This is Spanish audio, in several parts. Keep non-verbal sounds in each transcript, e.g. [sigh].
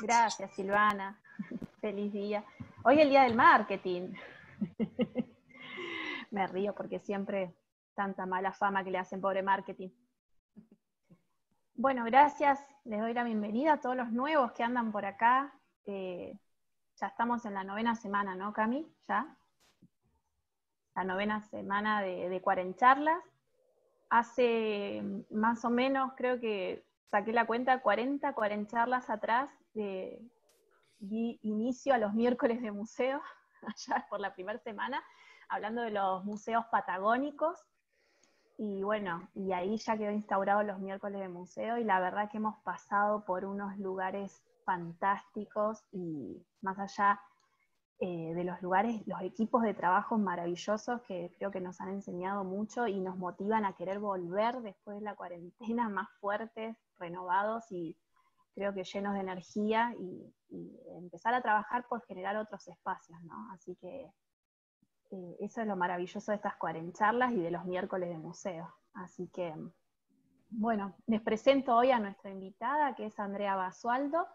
Gracias, Silvana. [laughs] Feliz día. Hoy es el día del marketing. [laughs] Me río porque siempre tanta mala fama que le hacen pobre marketing. Bueno, gracias. Les doy la bienvenida a todos los nuevos que andan por acá. Eh, ya estamos en la novena semana, ¿no, Cami? Ya. La novena semana de, de charlas. Hace más o menos, creo que saqué la cuenta, 40 charlas atrás de, este, inicio a los miércoles de museo, [laughs] allá por la primera semana, hablando de los museos patagónicos. Y bueno, y ahí ya quedó instaurado los miércoles de museo y la verdad que hemos pasado por unos lugares fantásticos y más allá eh, de los lugares, los equipos de trabajo maravillosos que creo que nos han enseñado mucho y nos motivan a querer volver después de la cuarentena más fuertes, renovados y creo que llenos de energía y, empezar a trabajar por generar otros espacios, ¿no? Así que eh, eso es lo maravilloso de estas charlas y de los miércoles de museo. Así que, bueno, les presento hoy a nuestra invitada, que es Andrea Basualdo,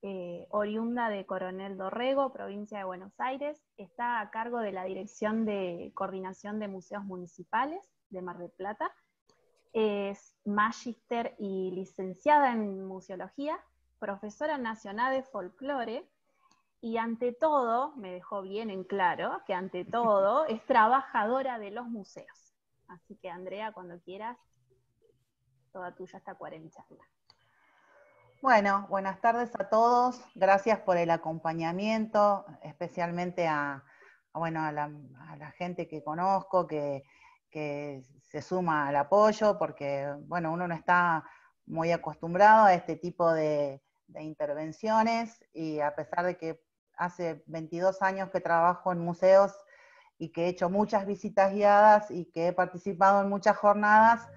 eh, oriunda de Coronel Dorrego, provincia de Buenos Aires. Está a cargo de la Dirección de Coordinación de Museos Municipales de Mar del Plata es magíster y licenciada en museología, profesora nacional de folclore y ante todo, me dejó bien en claro que ante todo [laughs] es trabajadora de los museos. Así que Andrea, cuando quieras, toda tuya esta cuarentena. Bueno, buenas tardes a todos. Gracias por el acompañamiento, especialmente a, bueno, a la gente que conozco, que, que se suma al apoyo, porque bueno, uno no está muy acostumbrado a este tipo de, intervenciones y a pesar de que hace 22 años que trabajo en museos y que he hecho muchas visitas guiadas y que he participado en muchas jornadas,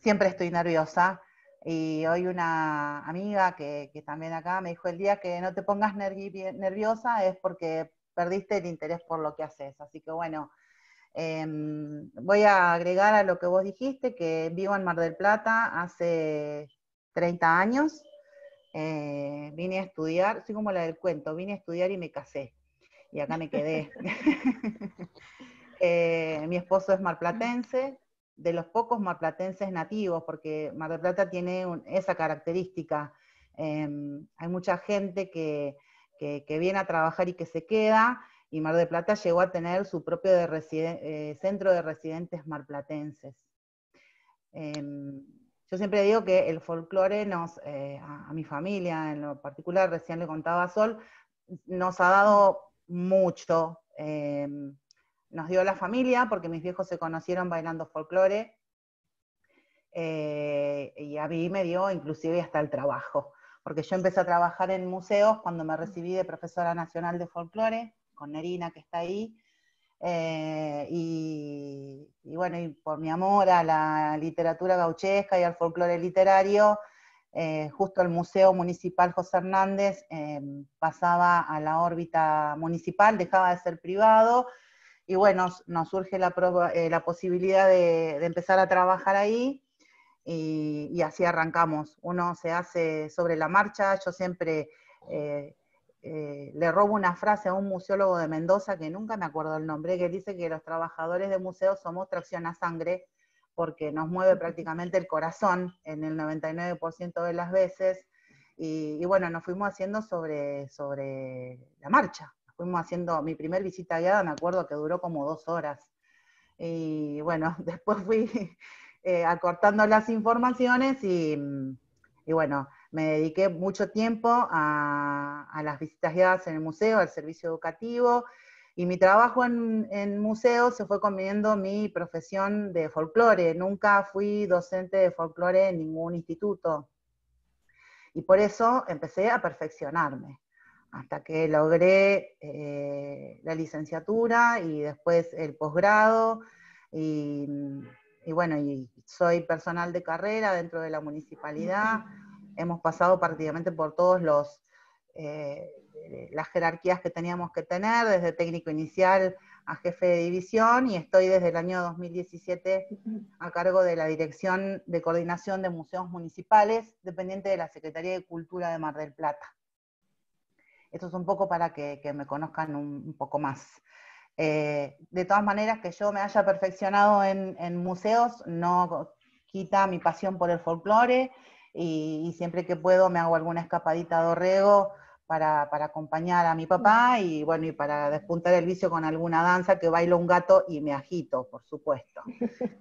siempre estoy nerviosa. Y hoy una amiga que también acá me dijo el día que no te pongas nerviosa es porque perdiste el interés por lo que haces. Así que bueno, Em, voy a agregar a lo que vos dijiste que vivo en Mar del Plata hace 30 años. Eh, vine a estudiar, soy como la del cuento, vine a estudiar y me casé. Y acá me quedé. [laughs] [laughs] Eh, mi esposo es marplatense, de los pocos marplatenses nativos, porque Mar del Plata tiene esa característica. Em, hay mucha gente que viene a trabajar y que se queda, y Mar de Plata llegó a tener su propio eh, centro de residentes marplatenses. Em, yo siempre digo que el folclore nos, eh, a, mi familia en lo particular, recién le contaba a Sol, nos ha dado mucho. Em, nos dio la familia, porque mis viejos se conocieron bailando folclore, eh, y a mí me dio inclusive hasta el trabajo, porque yo empecé a trabajar en museos cuando me recibí de profesora nacional de folclore, con Nerina, que está ahí. Eh, y, bueno, y por mi amor a la literatura gauchesca y al folclore literario, eh, justo el Museo Municipal José Hernández em, pasaba a la órbita municipal, dejaba de ser privado, y bueno, nos surge la, eh, posibilidad de, empezar a trabajar ahí, y, así arrancamos. Uno se hace sobre la marcha, yo siempre eh, le robo una frase a un museólogo de Mendoza, que nunca me acuerdo el nombre, que dice que los trabajadores de museos somos tracción a sangre, porque nos mueve prácticamente el corazón en el 99% de las veces. Y, bueno, nos fuimos haciendo sobre, sobre la marcha. fuimos haciendo mi primer visita guiada, me acuerdo que duró como dos horas. Y bueno, [laughs] después fui eh, acortando las informaciones y bueno, me dediqué mucho tiempo a, las visitas guiadas en el museo, al servicio educativo, y mi trabajo en, en museo se fue en mi profesión de folclore. Nunca fui docente de folclore en ningún instituto. Y por eso empecé a perfeccionarme, hasta que logré eh, la licenciatura y después el posgrado. Y, y, bueno, y soy personal de carrera dentro de la municipalidad hemos pasado prácticamente por todas eh, las jerarquías que teníamos que tener, desde técnico inicial a jefe de división, y estoy desde el año 2017 a cargo de la Dirección de Coordinación de Museos Municipales, dependiente de la Secretaría de Cultura de Mar del Plata. Esto es un poco para que, me conozcan un, poco más. Eh, de todas maneras, que yo me haya perfeccionado en, en museos no quita mi pasión por el folclore, y, siempre que puedo me hago alguna escapadita a Dorrego para, para, acompañar a mi papá y bueno, y para despuntar el vicio con alguna danza que bailo un gato y me agito, por supuesto.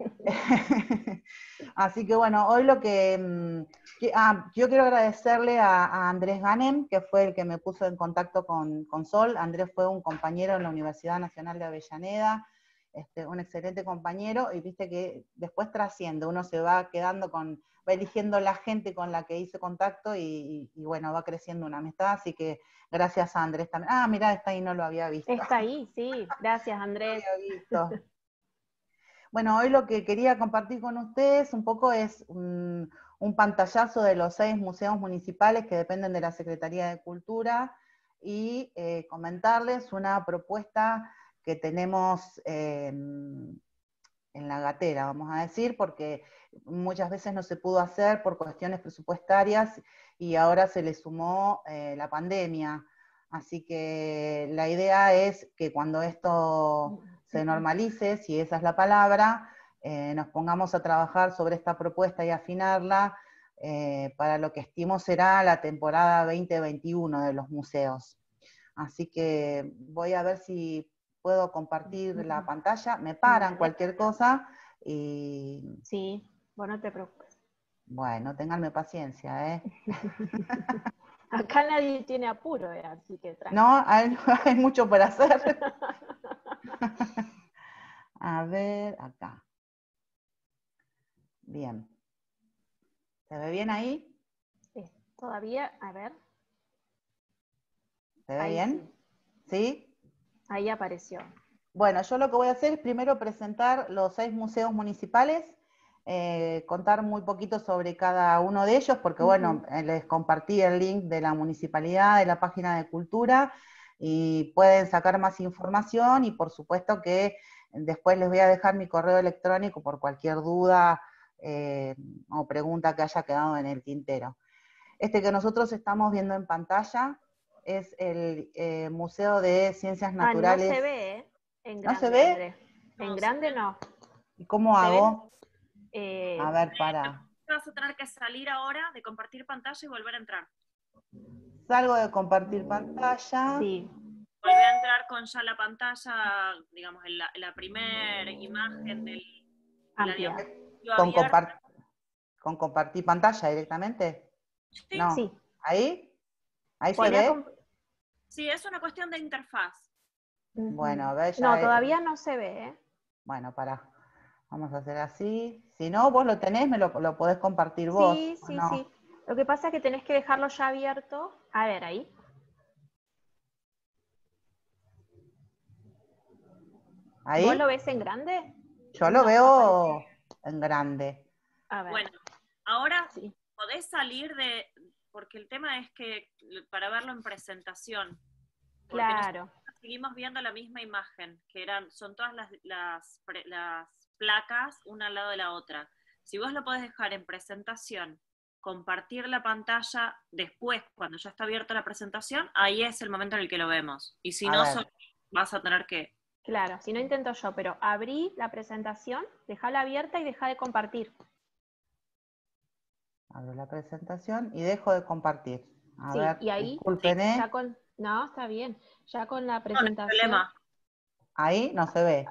[laughs] [laughs] Así que bueno, hoy lo que, mm, ah, yo quiero agradecerle a, Andrés Ganem, que fue el que me puso en contacto con, con Sol. Andrés fue un compañero en la Universidad Nacional de Avellaneda. Este, un excelente compañero y viste que después trasciendo, uno se va quedando con, va eligiendo la gente con la que hice contacto y, bueno, va creciendo una amistad, así que gracias a Andrés también. Ah, mira, está ahí, no lo había visto. Está ahí, sí, gracias [laughs] Andrés. no había visto. [laughs] Bueno, hoy lo que quería compartir con ustedes un poco es un, pantallazo de los seis museos municipales que dependen de la Secretaría de Cultura y eh, comentarles una propuesta que tenemos eh, en la gatera, vamos a decir, porque muchas veces no se pudo hacer por cuestiones presupuestarias y ahora se le sumó eh, la pandemia. Así que la idea es que cuando esto se normalice, si esa es la palabra, eh, nos pongamos a trabajar sobre esta propuesta y afinarla eh, para lo que estimo será la temporada 2021 de los museos. Así que voy a ver si puedo compartir la pantalla, me paran cualquier cosa y... Sí, bueno, no te preocupes. Bueno, tenganme paciencia, ¿eh? [laughs] Acá nadie tiene apuro, eh, así que No, [laughs] hay, mucho por hacer. [laughs] A ver, acá. Bien. ¿Se ve bien ahí? todavía, a ver. ¿Se ve bien? sí. Ahí apareció. Bueno, yo lo que voy a hacer es primero presentar los seis museos municipales eh, contar muy poquito sobre cada uno de ellos, porque bueno, eh, les compartí el link de la municipalidad, de la página de cultura, y pueden sacar más información y por supuesto que después les voy a dejar mi correo electrónico por cualquier duda eh, o pregunta que haya quedado en el tintero. Este que nosotros estamos viendo en pantalla es el Museo de Ciencias Naturales. Ah, no se ve, ¿eh? En ¿No se ve? En grande no. ¿Y cómo hago? Eh, a ver, para. Vas a tener que salir ahora de compartir pantalla y volver a entrar. Salgo de compartir pantalla. Sí. Volver a entrar con ya la pantalla, digamos, la, primera imagen del... con, con compartir pantalla directamente. Sí. ¿Ahí? ¿Ahí se ve? Sí, es una cuestión de interfaz. Bueno, a ver, No, todavía no se ve, ¿eh? Bueno, para. Vamos a hacer así. Si no, vos lo tenés, me lo, lo podés compartir vos. Sí, sí, sí. Lo que pasa es que tenés que dejarlo ya abierto. A ver, ahí. ¿Vos lo ves en grande? Yo lo veo en grande. Bueno, ahora podés salir de, porque el tema es que para verlo en presentación. Claro. Seguimos viendo la misma imagen, que eran, son todas las placas una al lado de la otra. Si vos lo podés dejar en presentación, compartir la pantalla después, cuando ya está abierta la presentación, ahí es el momento en el que lo vemos. Y si no, vas a tener que... Claro, si no intento yo, pero abrí la presentación, dejala abierta y deja de compartir. Abro la presentación y dejo de compartir. A ver, y ahí, ¿eh? con, no, está bien. Ya con la presentación. Ahí no se ve.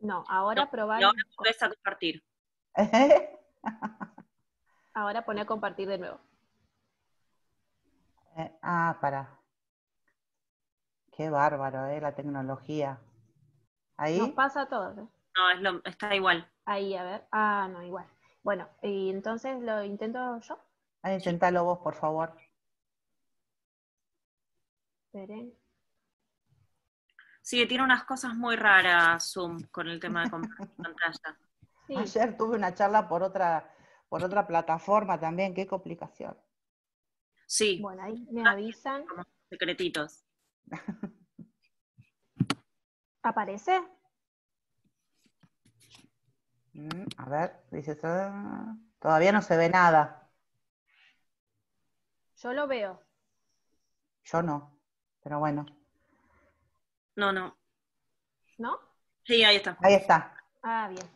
No, ahora probar. No, ahora a compartir. [laughs] ahora pone a compartir de nuevo. Eh, ah, para. Qué bárbaro, ¿eh? La tecnología. Ahí. Nos pasa todo, ¿eh? No, es lo, está igual. Ahí, a ver. Ah, no, igual. Bueno, y entonces lo intento yo. Ah, intentalo vos, por favor. Esperen. Sí, tiene unas cosas muy raras Zoom con el tema de compartir [laughs] pantalla. Ayer tuve una charla por otra, por otra plataforma también, qué complicación. Sí. Bueno, ahí me ah, avisan. secretitos. [laughs] ¿Aparece? Mm, a ver, dice, ah, todavía no se ve nada. Yo lo veo. Yo no, pero bueno. No, no. ¿No? Sí, ahí está. Ahí está. Ah, bien.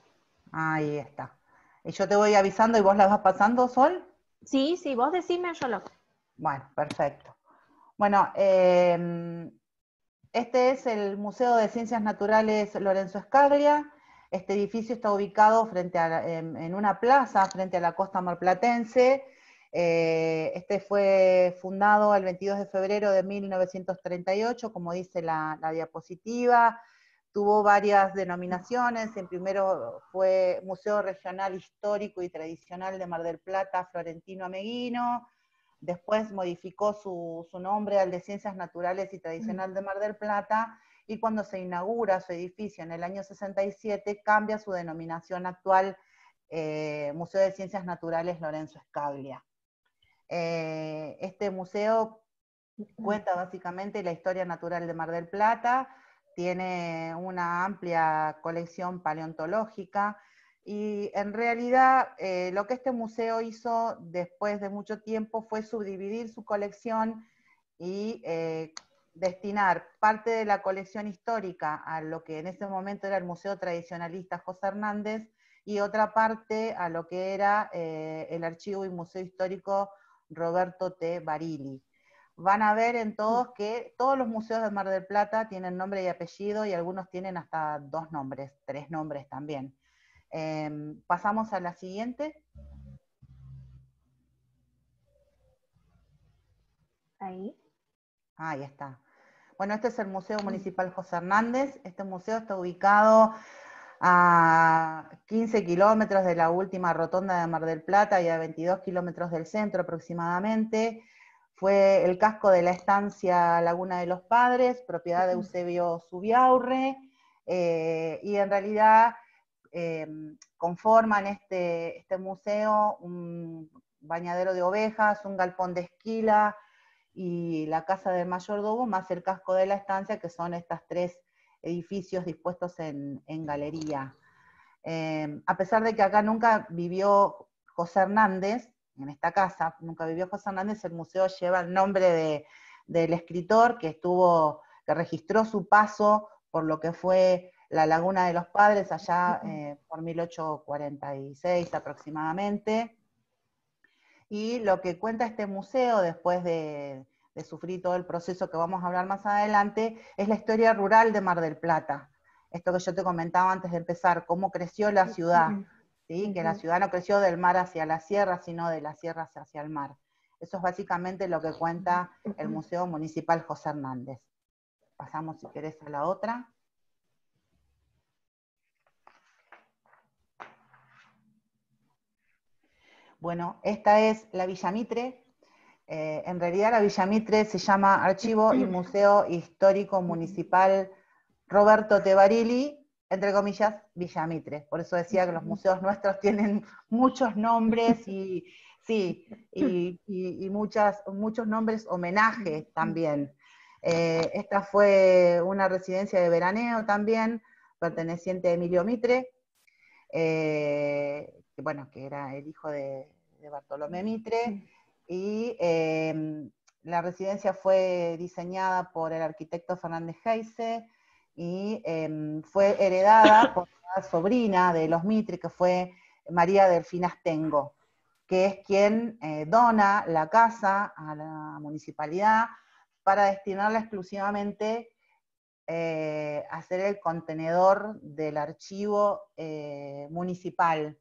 Ahí está. ¿Y yo te voy avisando y vos la vas pasando, Sol? Sí, sí, vos decime, yo lo. Bueno, perfecto. Bueno, em, este es el Museo de Ciencias Naturales Lorenzo Escaglia. Este edificio está ubicado frente a, em, en una plaza frente a la costa marplatense eh, este fue fundado el 22 de febrero de 1938, como dice la, diapositiva. Tuvo varias denominaciones. En primero fue Museo Regional Histórico y Tradicional de Mar del Plata, Florentino Ameguino. Después modificó su, nombre al de Ciencias Naturales y Tradicional de Mar del Plata y cuando se inaugura su edificio en el año 67 cambia su denominación actual eh, Museo de Ciencias Naturales Lorenzo Escaglia. Eh, este museo cuenta básicamente la historia natural de Mar del Plata, tiene una amplia colección paleontológica y en realidad eh, lo que este museo hizo después de mucho tiempo fue subdividir su colección y eh, destinar parte de la colección histórica a lo que en ese momento era el Museo Tradicionalista José Hernández y otra parte a lo que era el Archivo y Museo Histórico Roberto T. Barili. Van a ver en todos mm. que todos los museos de Mar del Plata tienen nombre y apellido y algunos tienen hasta dos nombres, tres nombres también. Em, pasamos a la siguiente. Ahí. Ahí está. Bueno, este es el Museo mm. Municipal José Hernández. Este museo está ubicado a 15 kilómetros de la última rotonda de Mar del Plata y a 22 kilómetros del centro aproximadamente. Fue el casco de la estancia Laguna de los Padres, propiedad de Eusebio Subiaurre, eh, y en realidad eh, conforman este, este museo un bañadero de ovejas, un galpón de esquila y la casa del mayordomo, más el casco de la estancia, que son estas tres edificios dispuestos en, galería. Eh, a pesar de que acá nunca vivió José Hernández, en esta casa nunca vivió José Hernández, el museo lleva el nombre del escritor que estuvo, que registró su paso por lo que fue la Laguna de los Padres allá eh, por 1846 aproximadamente. Y lo que cuenta este museo después de, que sufrí todo el proceso que vamos a hablar más adelante, es la historia rural de Mar del Plata. Esto que yo te comentaba antes de empezar, cómo creció la ciudad, que la ciudad no creció del mar hacia la sierra, sino de la sierra hacia el mar. Eso es básicamente lo que cuenta el Museo Municipal José Hernández. Pasamos, si querés, a la otra. Bueno, esta es la Villa Mitre, eh, en realidad la Villa Mitre se llama Archivo y Museo Histórico Municipal Roberto Tebarili, entre comillas, Villa Mitre. Por eso decía que los museos nuestros [laughs] tienen muchos nombres y, muchas, muchos nombres homenaje también. Eh, esta fue una residencia de veraneo también, perteneciente a Emilio Mitre, eh, que, bueno, que era el hijo de Bartolomé Mitre y em, la residencia fue diseñada por el arquitecto Fernández Heise y em, fue heredada por la sobrina de los Mitri, que fue María Delfina Astengo, que es quien eh, dona la casa a la municipalidad para destinarla exclusivamente eh, a ser el contenedor del archivo eh, municipal.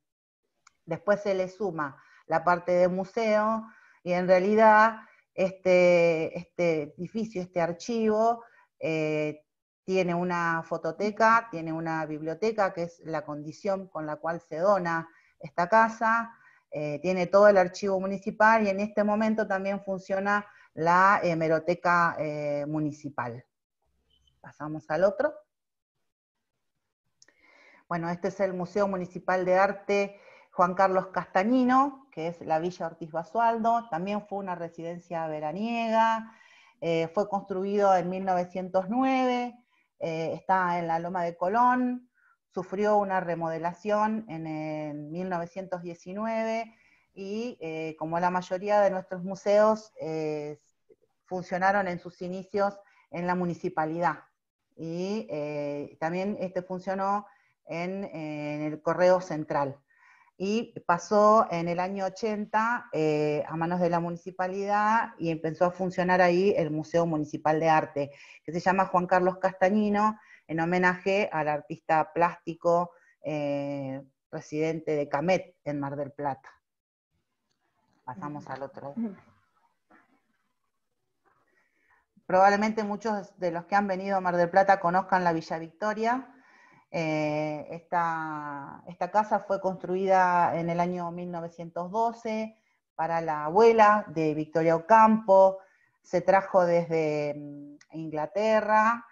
Después se le suma la parte de museo, y en realidad este, este edificio, este archivo, eh, tiene una fototeca, tiene una biblioteca, que es la condición con la cual se dona esta casa, eh, tiene todo el archivo municipal y en este momento también funciona la hemeroteca eh, municipal. Pasamos al otro. Bueno, este es el Museo Municipal de Arte Juan Carlos Castañino, que es la Villa Ortiz Basualdo, también fue una residencia veraniega, eh, fue construido en 1909, eh, está en la Loma de Colón, sufrió una remodelación en, 1919 y eh, como la mayoría de nuestros museos funcionaron en sus inicios en la municipalidad. Y también este funcionó en el correo central y pasó en el año 80 eh, a manos de la municipalidad y empezó a funcionar ahí el Museo Municipal de Arte, que se llama Juan Carlos Castañino, en homenaje al artista plástico eh, residente de Camet en Mar del Plata. Pasamos al otro. Probablemente muchos de los que han venido a Mar del Plata conozcan la Villa Victoria, eh, esta, casa fue construida en el año 1912 para la abuela de Victoria Ocampo, se trajo desde mm, Inglaterra,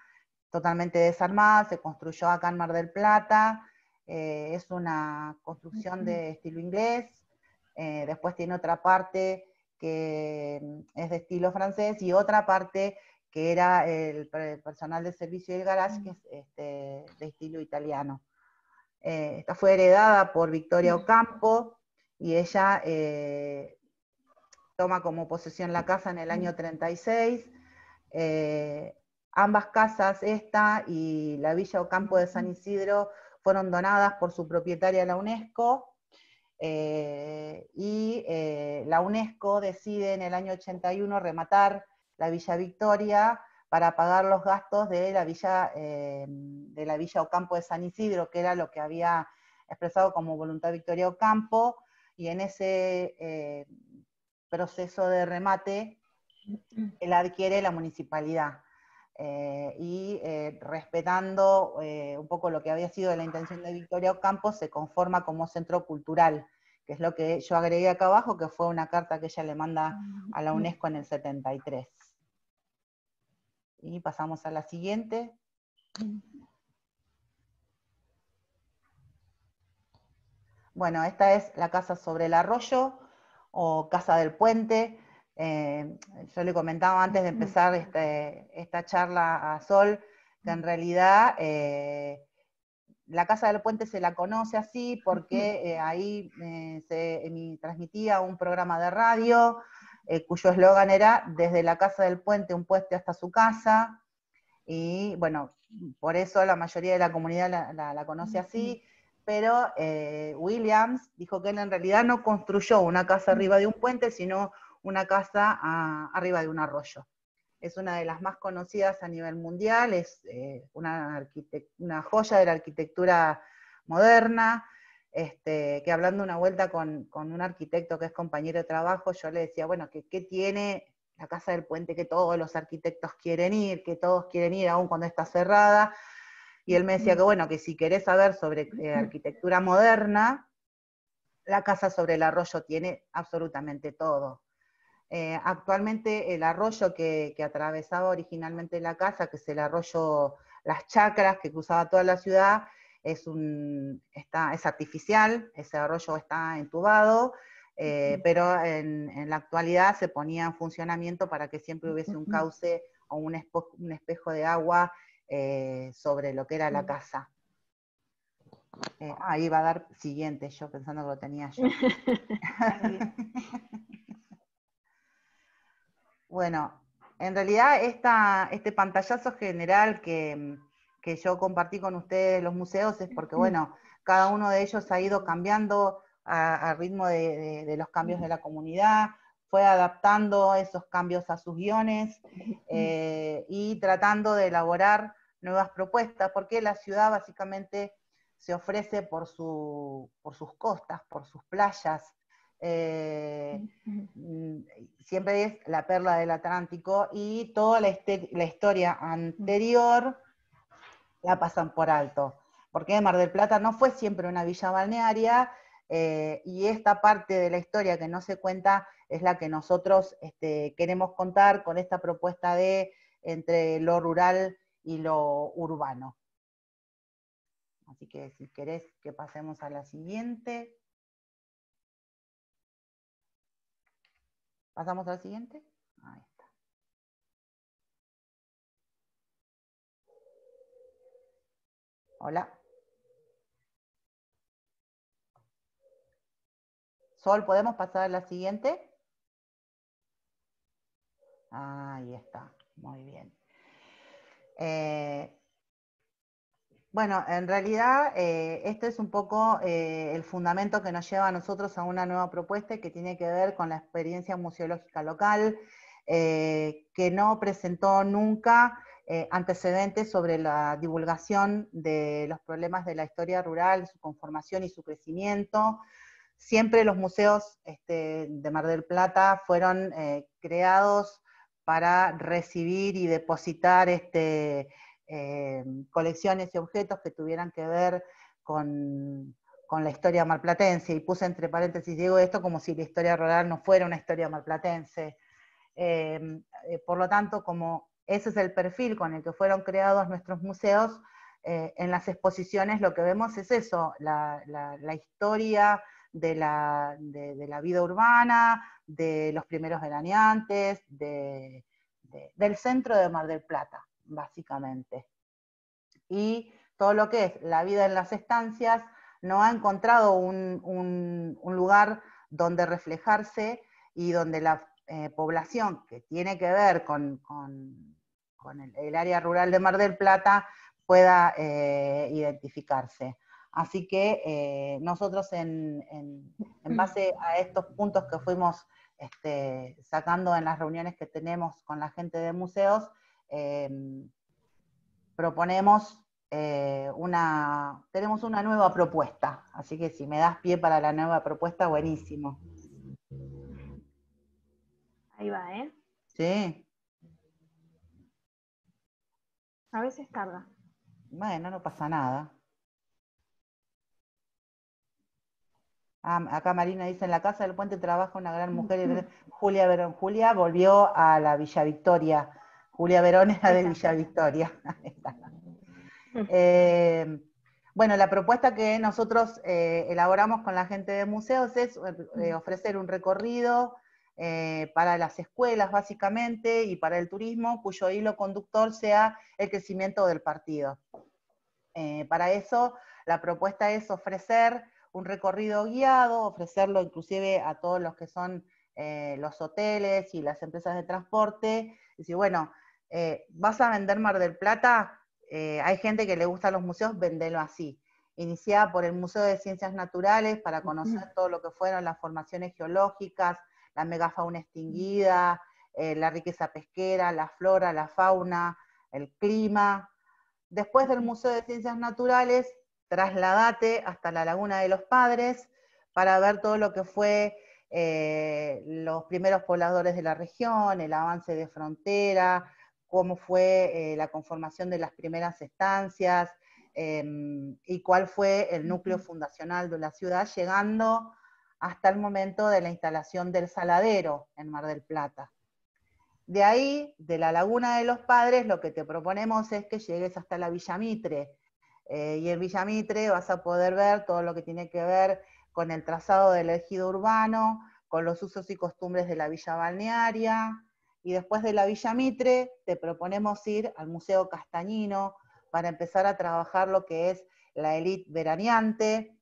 totalmente desarmada, se construyó acá en Mar del Plata, eh, es una construcción de estilo inglés, eh, después tiene otra parte que mm, es de estilo francés y otra parte que era el, personal de servicio del garage, que mm. este, de estilo italiano. Eh, esta fue heredada por Victoria mm. Ocampo y ella eh, toma como posesión la casa en el año 36. Mm. Eh, ambas casas, esta y la Villa Ocampo de San Isidro, fueron donadas por su propietaria la UNESCO. y la UNESCO decide en el año 81 rematar la Villa Victoria para pagar los gastos de la Villa, eh, de la Villa Ocampo de San Isidro, que era lo que había expresado como voluntad Victoria Ocampo, y en ese eh, proceso de remate mm. él adquiere la municipalidad. Eh, y respetando un poco lo que había sido la intención de Victoria Ocampo, se conforma como centro cultural, que es lo que yo agregué acá abajo, que fue una carta que ella le manda ah, a la mm. UNESCO en el 73. Y pasamos a la siguiente. Bueno, esta es la casa sobre el arroyo o casa del puente. Eh, yo le comentaba antes de empezar este, esta charla a Sol que en realidad eh, la Casa del Puente se la conoce así porque eh, ahí se transmitía un programa de radio eh, cuyo eslogan era desde la casa del puente, un puente hasta su casa, y bueno, por eso la mayoría de la comunidad la, conoce así, pero eh, Williams dijo que él en realidad no construyó una casa arriba de un puente, sino una casa ah, arriba de un arroyo. Es una de las más conocidas a nivel mundial, es eh, una joya de la arquitectura moderna, este, que hablando una vuelta con, un arquitecto que es compañero de trabajo, yo le decía, bueno, ¿qué, tiene la Casa del Puente que todos los arquitectos quieren ir, que todos quieren ir aún cuando está cerrada? Y él me decía que bueno, que si querés saber sobre eh, arquitectura moderna, la Casa sobre el Arroyo tiene absolutamente todo. Eh, actualmente el arroyo que, atravesaba originalmente la casa, que es el arroyo Las Chacras, que cruzaba toda la ciudad, es, un, es artificial, ese arroyo está entubado, eh, pero en, la actualidad se ponía en funcionamiento para que siempre hubiese un cauce o un, espejo de agua eh, sobre lo que era la casa. Eh, ahí va a dar siguiente, yo pensando que lo tenía yo. [laughs] bueno, en realidad esta, este pantallazo general que, que yo compartí con ustedes los museos es porque, bueno, cada uno de ellos ha ido cambiando al ritmo de, los cambios de la comunidad, fue adaptando esos cambios a sus guiones eh, y tratando de elaborar nuevas propuestas, porque la ciudad básicamente se ofrece por, sus costas, por sus playas. Eh, siempre es la perla del Atlántico y toda la, la historia anterior la pasan por alto. Porque Mar del Plata no fue siempre una villa balnearia eh, y esta parte de la historia que no se cuenta es la que nosotros este, queremos contar con esta propuesta de entre lo rural y lo urbano. Así que si querés que pasemos a la siguiente. ¿Pasamos a la siguiente? Hola. Sol, ¿podemos pasar a la siguiente? Ahí está, muy bien. Eh, bueno, en realidad eh, este es un poco eh, el fundamento que nos lleva a nosotros a una nueva propuesta que tiene que ver con la experiencia museológica local, que no presentó nunca eh, antecedentes sobre la divulgación de los problemas de la historia rural, su conformación y su crecimiento. Siempre los museos este, de Mar del Plata fueron eh, creados para recibir y depositar este, eh, colecciones y objetos que tuvieran que ver con, la historia malplatense. Y puse entre paréntesis, digo esto como si la historia rural no fuera una historia malplatense. por lo tanto, como ese es el perfil con el que fueron creados nuestros museos. Eh, en las exposiciones lo que vemos es eso, la, historia de la, vida urbana, de los primeros veraneantes, del centro de Mar del Plata, básicamente. Y todo lo que es la vida en las estancias no ha encontrado un, lugar donde reflejarse y donde la eh, población que tiene que ver con, con el, área rural de Mar del Plata pueda eh, identificarse. Así que eh, nosotros en, base a estos puntos que fuimos este, sacando en las reuniones que tenemos con la gente de museos, em, proponemos eh, una, tenemos una nueva propuesta. Así que si me das pie para la nueva propuesta, buenísimo. Ahí va, ¿eh? Sí. A veces tarda. Bueno, no pasa nada. Ah, acá Marina dice, en la casa del puente trabaja una gran mujer, Julia Verón. Julia volvió a la Villa Victoria. Julia Verón la de Villa Victoria. [laughs] Eh, bueno, la propuesta que nosotros eh, elaboramos con la gente de museos es eh, ofrecer un recorrido eh, para las escuelas básicamente y para el turismo, cuyo hilo conductor sea el crecimiento del partido. Eh, para eso, la propuesta es ofrecer un recorrido guiado, ofrecerlo inclusive a todos los que son eh, los hoteles y las empresas de transporte. Y decir, bueno, vas a vender Mar del Plata, hay gente que le gusta los museos, vendelo así iniciada por el Museo de Ciencias Naturales para conocer todo lo que fueron las formaciones geológicas, la megafauna extinguida, eh, la riqueza pesquera, la flora, la fauna, el clima. Después del Museo de Ciencias Naturales, trasladate hasta la Laguna de los Padres para ver todo lo que fue eh, los primeros pobladores de la región, el avance de frontera, cómo fue eh, la conformación de las primeras estancias em, y cuál fue el núcleo fundacional de la ciudad, llegando hasta el momento de la instalación del saladero en Mar del Plata. De ahí, de la Laguna de los Padres, lo que te proponemos es que llegues hasta la Villa Mitre, eh, y en Villa Mitre vas a poder ver todo lo que tiene que ver con el trazado del ejido urbano, con los usos y costumbres de la villa balnearia. Y después de la Villa Mitre, te proponemos ir al Museo Castañino para empezar a trabajar lo que es la élite veraneante,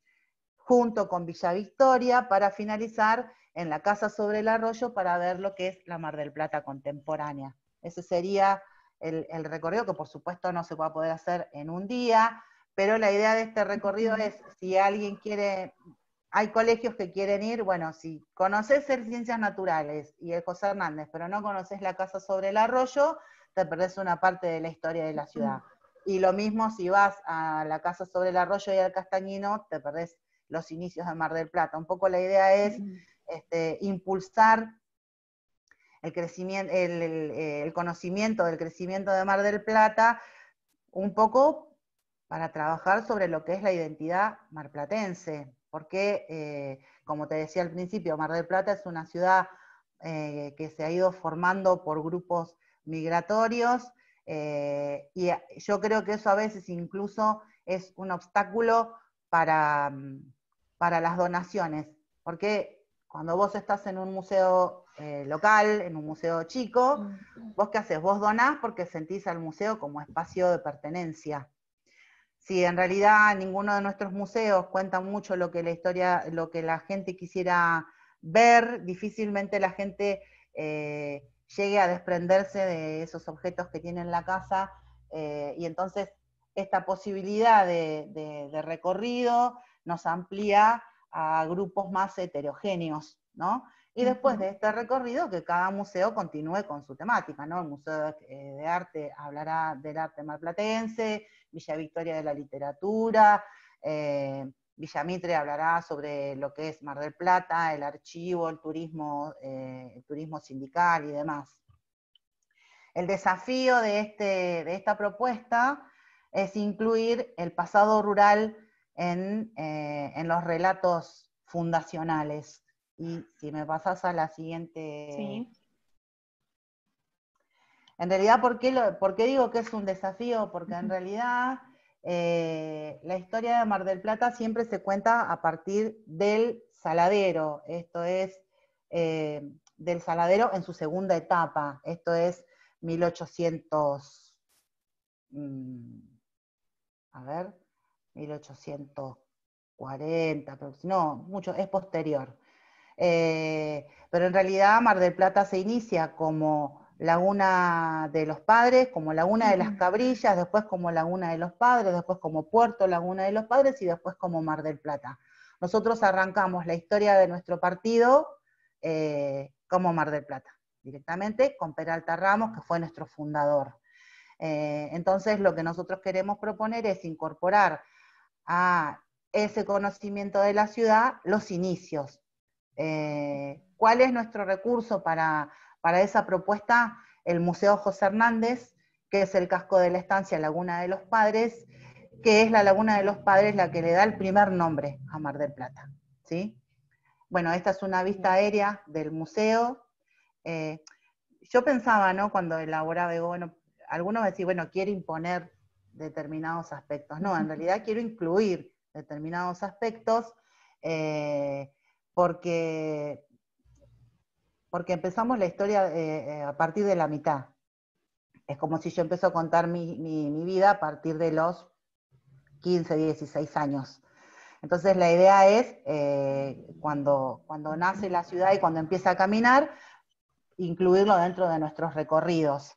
junto con Villa Victoria, para finalizar en la Casa sobre el Arroyo para ver lo que es la Mar del Plata contemporánea. Ese sería el, recorrido que por supuesto no se va a poder hacer en un día, pero la idea de este recorrido es, si alguien quiere, hay colegios que quieren ir, bueno, si conoces Ciencias Naturales y el José Hernández, pero no conoces la Casa sobre el Arroyo, te perdés una parte de la historia de la ciudad. Y lo mismo si vas a la Casa sobre el Arroyo y al Castañino, te perdés los inicios de Mar del Plata. Un poco la idea es este, impulsar eh, el, conocimiento del crecimiento de Mar del Plata, un poco para trabajar sobre lo que es la identidad marplatense, porque, eh, como te decía al principio, Mar del Plata es una ciudad eh, que se ha ido formando por grupos migratorios, y yo creo que eso a veces incluso es un obstáculo para, mm, para las donaciones, porque cuando vos estás en un museo eh, local, en un museo chico, vos qué haces? Vos donás porque sentís al museo como espacio de pertenencia. Si en realidad ninguno de nuestros museos cuenta mucho lo que la historia, lo que la gente quisiera ver, difícilmente la gente eh, llegue a desprenderse de esos objetos que tiene en la casa, eh, y entonces esta posibilidad de recorrido, nos amplía a grupos más heterogéneos, ¿no? Y después de este recorrido, que cada museo continúe con su temática, ¿no? El Museo de eh, Arte hablará del arte marplatense, Villa Victoria de la literatura, eh, Villa Mitre hablará sobre lo que es Mar del Plata, el archivo, el turismo, eh, el turismo sindical y demás. El desafío de, este, de esta propuesta es incluir el pasado rural eh, en, los relatos fundacionales. Y si me pasas a la siguiente... Sí. En realidad, ¿por qué, digo que es un desafío? Porque en realidad eh, la historia de Mar del Plata siempre se cuenta a partir del saladero, esto es, eh, del saladero en su segunda etapa, esto es 1800, mm, a ver, 1840, pero, no, mucho, es posterior. Eh, pero en realidad Mar del Plata se inicia como Laguna de los Padres, como Laguna de las Cabrillas, después como Laguna de los Padres, después como Puerto Laguna de los Padres y después como Mar del Plata. Nosotros arrancamos la historia de nuestro partido eh, como Mar del Plata, directamente con Peralta Ramos, que fue nuestro fundador. Eh, entonces, lo que nosotros queremos proponer es incorporar a ese conocimiento de la ciudad los inicios. Eh, ¿Cuál es nuestro recurso para, para esa propuesta? El Museo José Hernández, que es el casco de la estancia Laguna de los Padres, que es la Laguna de los Padres la que le da el primer nombre a Mar del Plata. ¿sí? Bueno, esta es una vista aérea del museo. Eh, yo pensaba, ¿no? Cuando elaboraba, bueno, algunos decían, bueno, quiere imponer determinados aspectos. No, en realidad quiero incluir determinados aspectos eh, porque, empezamos la historia eh, eh, a partir de la mitad. Es como si yo empezó a contar mi, vida a partir de los 15, 16 años. Entonces la idea es, cuando, cuando nace la ciudad y cuando empieza a caminar, incluirlo dentro de nuestros recorridos.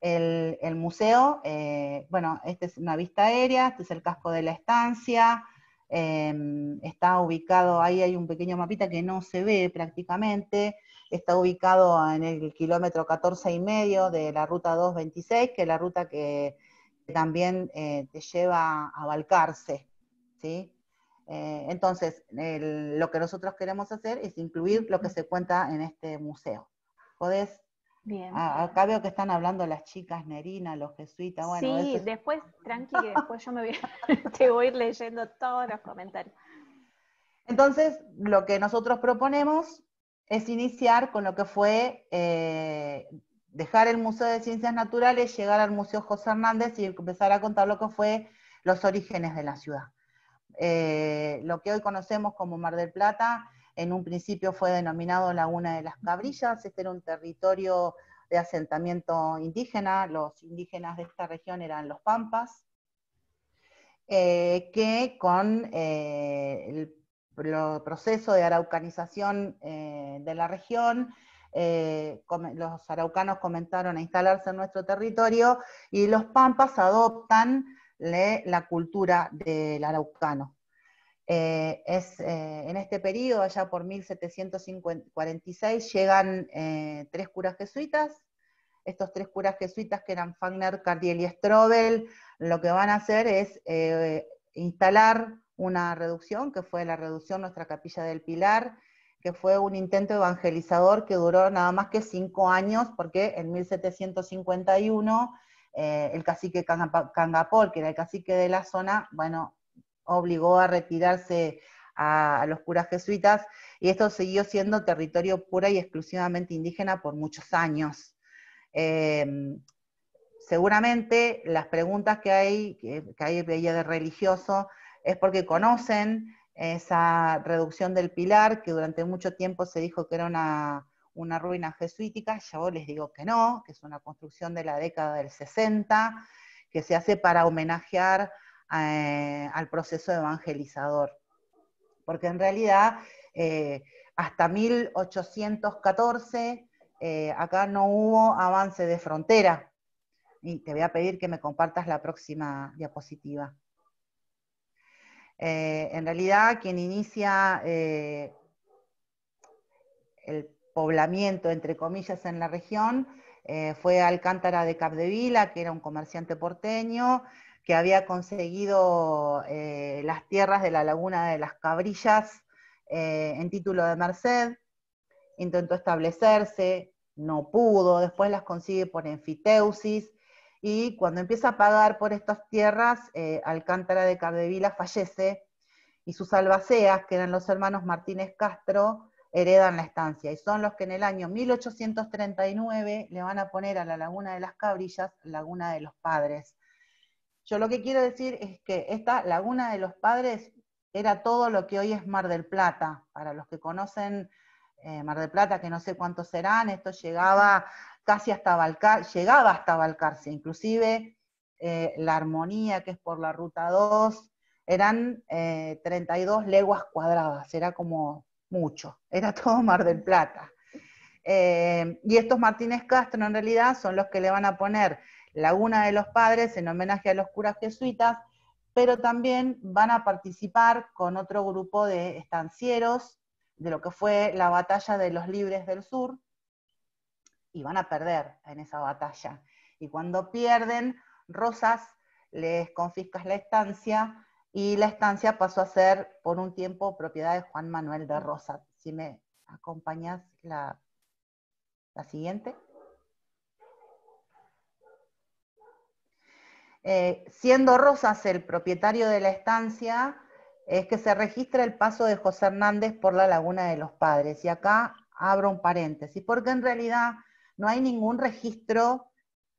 El, museo, eh, bueno, esta es una vista aérea, este es el casco de la estancia, em, está ubicado, ahí hay un pequeño mapita que no se ve prácticamente, está ubicado en el kilómetro 14 y medio de la ruta 226, que es la ruta que también eh, te lleva a Balcarce, eh, entonces, lo que nosotros queremos hacer es incluir lo que se cuenta en este museo. Podés Bien. Ah, acá veo que están hablando las chicas Nerina, los jesuitas. Bueno, sí, después, tranqui, que después yo me voy, a... [laughs] te voy ir leyendo todos los comentarios. Entonces, lo que nosotros proponemos es iniciar con lo que fue eh, dejar el Museo de Ciencias Naturales, llegar al Museo José Hernández y empezar a contar lo que fue los orígenes de la ciudad. Eh, lo que hoy conocemos como Mar del Plata en un principio fue denominado Laguna de las Cabrillas, este era un territorio de asentamiento indígena, los indígenas de esta región eran los pampas, eh, que con eh, el proceso de araucanización eh, de la región, los araucanos comenzaron a instalarse en nuestro territorio y los pampas adoptan la cultura del araucano. Eh, es, eh, en este periodo, allá por 1746, llegan eh, tres curas jesuitas. Estos tres curas jesuitas, que eran Fagner, Cardiel y Strobel, lo que van a hacer es instalar una reducción, que fue la reducción Nuestra Capilla del Pilar, que fue un intento evangelizador que duró nada más que cinco años, porque en 1751 el cacique Cangapol, que era el cacique de la zona, bueno, obligó a retirarse a, los curas jesuitas y esto siguió siendo territorio pura y exclusivamente indígena por muchos años. Em, seguramente las preguntas que hay, que, hay de religioso, es porque conocen esa reducción del pilar, que durante mucho tiempo se dijo que era una, ruina jesuítica, yo les digo que no, que es una construcción de la década del 60, que se hace para homenajear eh, al proceso evangelizador. Porque en realidad, eh, hasta 1814, eh, acá no hubo avance de frontera. Y te voy a pedir que me compartas la próxima diapositiva. en realidad, quien inicia el poblamiento, entre comillas, en la región, fue Alcántara de Capdevila, que era un comerciante porteño, que había conseguido eh, las tierras de la Laguna de las Cabrillas eh, en título de Merced, intentó establecerse, no pudo, después las consigue por enfiteusis, y cuando empieza a pagar por estas tierras, eh, Alcántara de Cabdevila fallece, y sus albaceas, que eran los hermanos Martínez Castro, heredan la estancia, y son los que en el año 1839 le van a poner a la Laguna de las Cabrillas, Laguna de los Padres yo lo que quiero decir es que esta Laguna de los Padres era todo lo que hoy es Mar del Plata. Para los que conocen eh, Mar del Plata, que no sé cuántos serán, esto llegaba casi hasta Balcar, llegaba hasta Balcarce, inclusive eh, la Armonía, que es por la Ruta 2, eran 32 eh, leguas cuadradas, era como mucho, era [laughs] todo Mar del Plata. y estos Martínez Castro en realidad son los que le van a poner Laguna de los Padres en homenaje a los curas jesuitas, pero también van a participar con otro grupo de estancieros de lo que fue la batalla de los libres del sur, y van a perder en esa batalla. Y cuando pierden, Rosas les confisca la estancia y la estancia pasó a ser por un tiempo propiedad de Juan Manuel de Rosas. Si me acompañas la, la siguiente. Eh, siendo Rosas el propietario de la estancia, es que se registra el paso de José Hernández por la Laguna de los Padres. Y acá abro un paréntesis, porque en realidad no hay ningún registro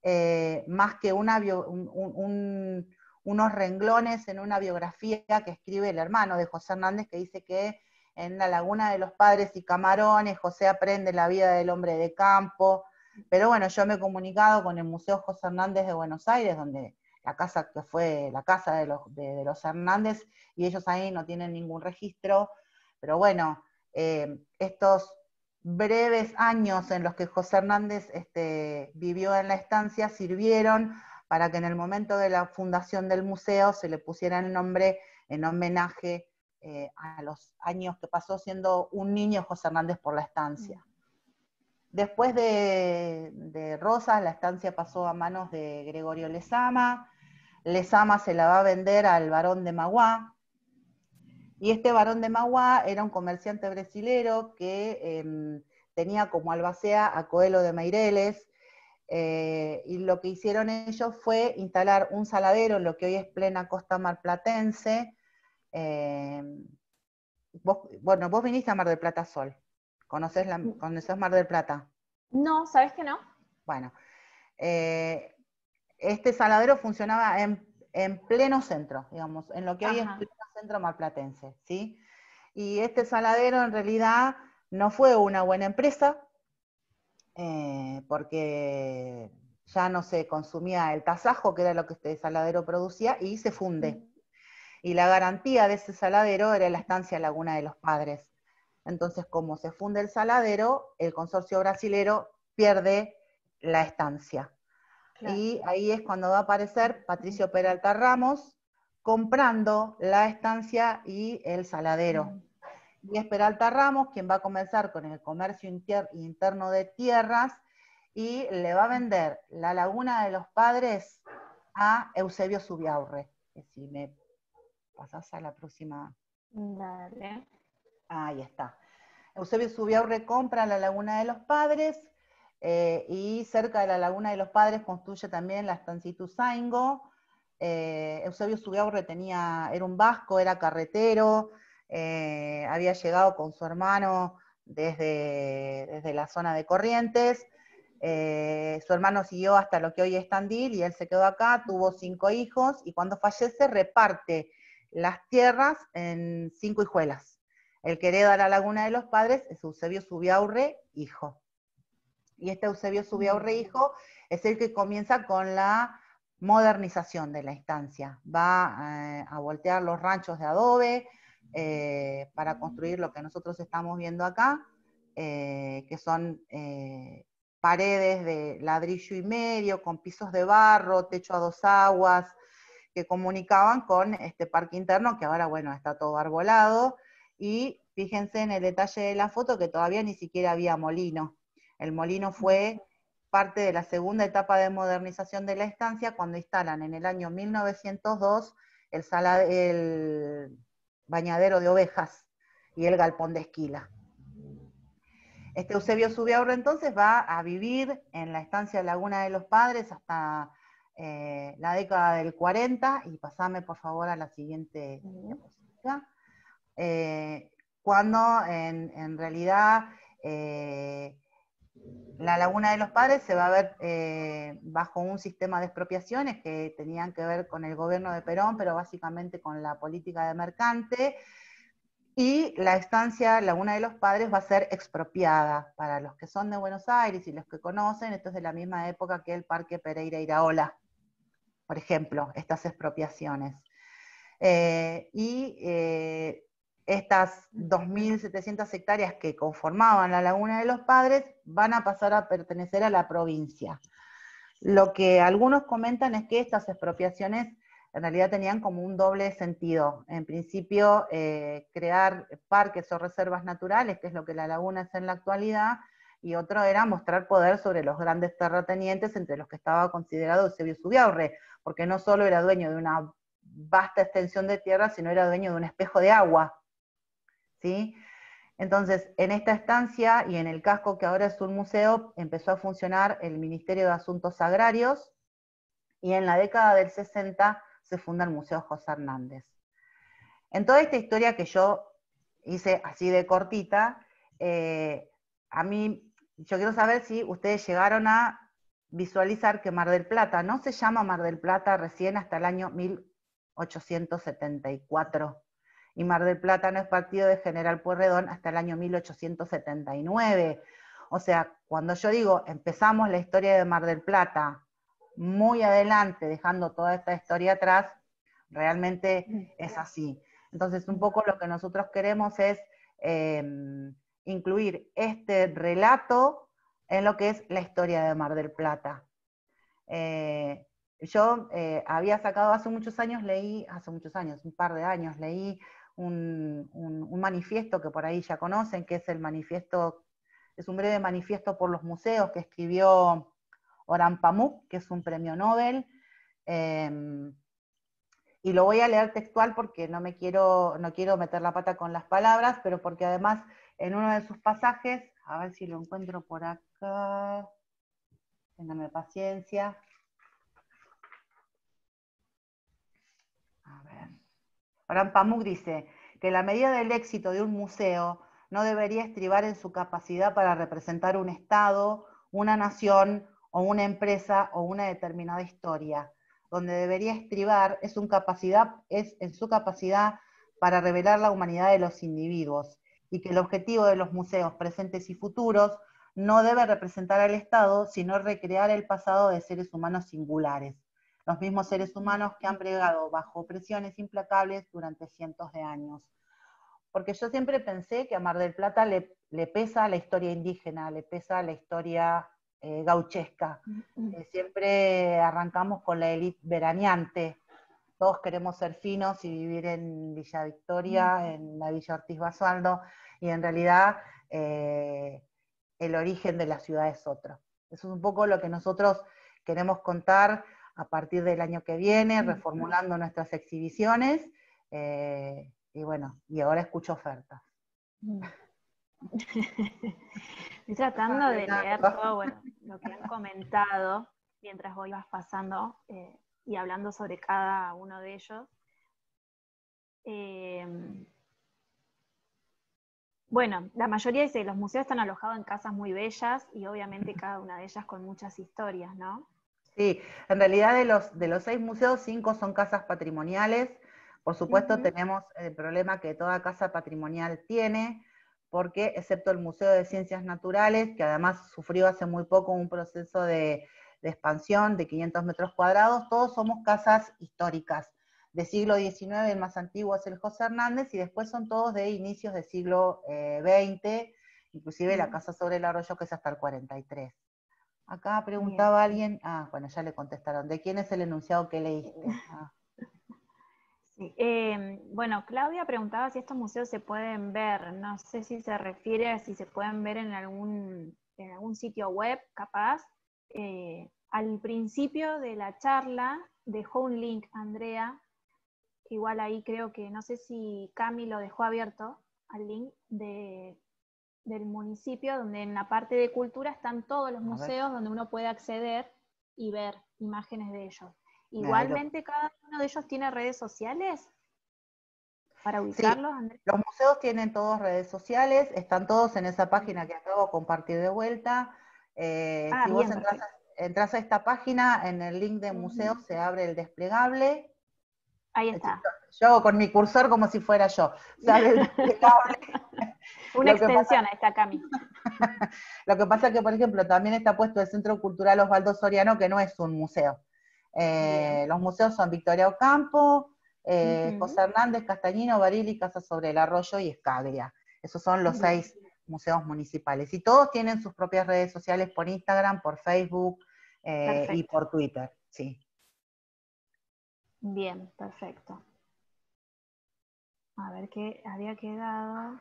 eh, más que unos renglones en una biografía que escribe el hermano de José Hernández, que dice que en la Laguna de los Padres y Camarones, José aprende la vida del hombre de campo. Pero bueno, yo me he comunicado con el Museo José Hernández de Buenos Aires, donde la casa que fue la casa de los, de, los Hernández, y ellos ahí no tienen ningún registro. Pero bueno, eh, estos breves años en los que José Hernández este, vivió en la estancia sirvieron para que en el momento de la fundación del museo se le pusiera el nombre en homenaje eh, a los años que pasó siendo un niño José Hernández por la estancia. Después de, Rosas, la estancia pasó a manos de Gregorio Lezama. Lezama se la va a vender al varón de Maguá. Y este varón de Maguá era un comerciante brasilero que em, tenía como albacea a Coelho de Meireles. Eh, y lo que hicieron ellos fue instalar un saladero en lo que hoy es plena costa marplatense. Em, bueno, vos viniste a Mar del Plata Sol. ¿Conoces, la, mm. Mar del Plata? No, ¿sabes que no? Bueno, eh, este saladero funcionaba en, pleno centro, digamos, en lo que hoy es pleno centro marplatense, ¿sí? Y este saladero en realidad no fue una buena empresa, eh, porque ya no se consumía el tasajo, que era lo que este saladero producía, y se funde. Mm. Y la garantía de ese saladero era la estancia Laguna de los Padres. Entonces, como se funde el saladero, el consorcio brasilero pierde la estancia. Y ahí es cuando va a aparecer Patricio Peralta Ramos comprando la estancia y el saladero. Y es Peralta Ramos quien va a comenzar con el comercio interno de tierras y le va a vender la Laguna de los Padres a Eusebio Subiaurre. Si me pasas a la próxima. Dale. Ahí está. Eusebio Zubiaurre compra la Laguna de los Padres eh, y cerca de la Laguna de los Padres construye también la Stancitu Saingo. Eh, Eusebio Zubiaurre tenía, era un vasco, era carretero, eh, había llegado con su hermano desde, desde la zona de Corrientes. su hermano siguió hasta lo que hoy es Tandil y él se quedó acá, tuvo cinco hijos y cuando fallece reparte las tierras en cinco hijuelas. El que hereda la laguna de los padres es Eusebio Subiaurre, hijo. Y este Eusebio Subiaurre, hijo, es el que comienza con la modernización de la estancia. Va eh, a voltear los ranchos de adobe eh, para construir lo que nosotros estamos viendo acá, eh, que son paredes de ladrillo y medio, con pisos de barro, techo a dos aguas, que comunicaban con este parque interno, que ahora, bueno, está todo arbolado, y fíjense en el detalle de la foto que todavía ni siquiera había molino. El molino fue parte de la segunda etapa de modernización de la estancia cuando instalan en el año 1902 el, bañadero de ovejas y el galpón de esquila. Este Eusebio Subiaurre entonces va a vivir en la estancia Laguna de los Padres hasta eh, la década del 40 y pasame por favor a la siguiente diapositiva. Eh, cuando en, realidad eh, la laguna de los padres se va a ver eh, bajo un sistema de expropiaciones que tenían que ver con el gobierno de Perón, pero básicamente con la política de mercante. Y la estancia Laguna de los Padres va a ser expropiada. Para los que son de Buenos Aires y los que conocen, esto es de la misma época que el Parque Pereira Iraola, por ejemplo, estas expropiaciones. y estas 2.700 hectáreas que conformaban la Laguna de los Padres van a pasar a pertenecer a la provincia. Lo que algunos comentan es que estas expropiaciones en realidad tenían como un doble sentido. En principio, eh, crear parques o reservas naturales, que es lo que la laguna es en la actualidad, y otro era mostrar poder sobre los grandes terratenientes, entre los que estaba considerado Eusebio Subiaurre, porque no solo era dueño de una vasta extensión de tierra, sino era dueño de un espejo de agua, entonces, en esta estancia y en el casco que ahora es un museo, empezó a funcionar el Ministerio de Asuntos Agrarios y en la década del 60 se funda el Museo José Hernández. En toda esta historia que yo hice así de cortita, eh, a mí, yo quiero saber si ustedes llegaron a visualizar que Mar del Plata no se llama Mar del Plata recién hasta el año 1874 y Mar del Plata no es partido de General Pueyrredón hasta el año 1879. O sea, cuando yo digo empezamos la historia de Mar del Plata muy adelante, dejando toda esta historia atrás, realmente es así. Entonces, un poco lo que nosotros queremos es em, incluir este relato en lo que es la historia de Mar del Plata. Eh, yo eh, había sacado hace muchos años, leí, hace muchos años, un par de años, leí un, manifiesto que por ahí ya conocen, que es el manifiesto, es un breve manifiesto por los museos que escribió Oran Pamuk, que es un premio Nobel. Em, y lo voy a leer textual porque no me quiero, no quiero meter la pata con las palabras, pero porque además en uno de sus pasajes, a ver si lo encuentro por acá, ténganme paciencia. A ver. Abraham Pamuk dice que la medida del éxito de un museo no debería estribar en su capacidad para representar un Estado, una nación o una empresa o una determinada historia. Donde debería estribar es, es en su capacidad para revelar la humanidad de los individuos y que el objetivo de los museos presentes y futuros no debe representar al Estado, sino recrear el pasado de seres humanos singulares los mismos seres humanos que han bregado bajo presiones implacables durante cientos de años. Porque yo siempre pensé que a Mar del Plata le, le pesa la historia indígena, le pesa la historia eh, gauchesca. Eh, siempre arrancamos con la élite veraneante. Todos queremos ser finos y vivir en Villa Victoria, en la Villa Ortiz Basualdo, y en realidad eh, el origen de la ciudad es otro. Eso es un poco lo que nosotros queremos contar a partir del año que viene, reformulando nuestras exhibiciones. Eh, y bueno, y ahora escucho ofertas. Mm. [laughs] Estoy tratando de leer todo lo que han comentado mientras vos ibas pasando eh, y hablando sobre cada uno de ellos. Eh, bueno, la mayoría dice, los museos están alojados en casas muy bellas y obviamente cada una de ellas con muchas historias, ¿no? Sí, en realidad de los, de los seis museos, cinco son casas patrimoniales. Por supuesto, tenemos el problema que toda casa patrimonial tiene, porque excepto el Museo de Ciencias Naturales, que además sufrió hace muy poco un proceso de, expansión de 500 metros cuadrados, todos somos casas históricas. De siglo XIX, el más antiguo es el José Hernández, y después son todos de inicios del siglo XX, eh, inclusive la casa sobre el arroyo que es hasta el 43. Acá preguntaba alguien, ah, bueno, ya le contestaron, ¿de quién es el enunciado que leíste? [laughs] Ah. Em, bueno, Claudia preguntaba si estos museos se pueden ver, no sé si se refiere a si se pueden ver en algún, en algún sitio web, capaz. Eh, al principio de la charla dejó un link Andrea, igual ahí creo que, no sé si Cami lo dejó abierto al link de del municipio, donde en la parte de cultura están todos los museos donde uno puede acceder y ver imágenes de ellos. Igualmente, cada uno de ellos tiene redes sociales para ubicarlos. Los museos tienen todos redes sociales, están todos en esa página que acabo de compartir de vuelta. Eh, ah, si vos entras a, esta página, en el link de museos se abre el desplegable. Ahí está. Yo, con mi cursor como si fuera yo. el [laughs] desplegable. Una extensión ahí a esta Cami. [laughs] lo que pasa es que, por ejemplo, también está puesto el Centro Cultural Osvaldo Soriano, que no es un museo. Eh, los museos son Victoria Ocampo, eh, José Hernández, Castañino, Barili, Casa sobre el Arroyo y Escaglia. Esos son los seis museos municipales. Y todos tienen sus propias redes sociales por Instagram, por Facebook eh, y por Twitter. Sí. Bien, perfecto. A ver qué había quedado.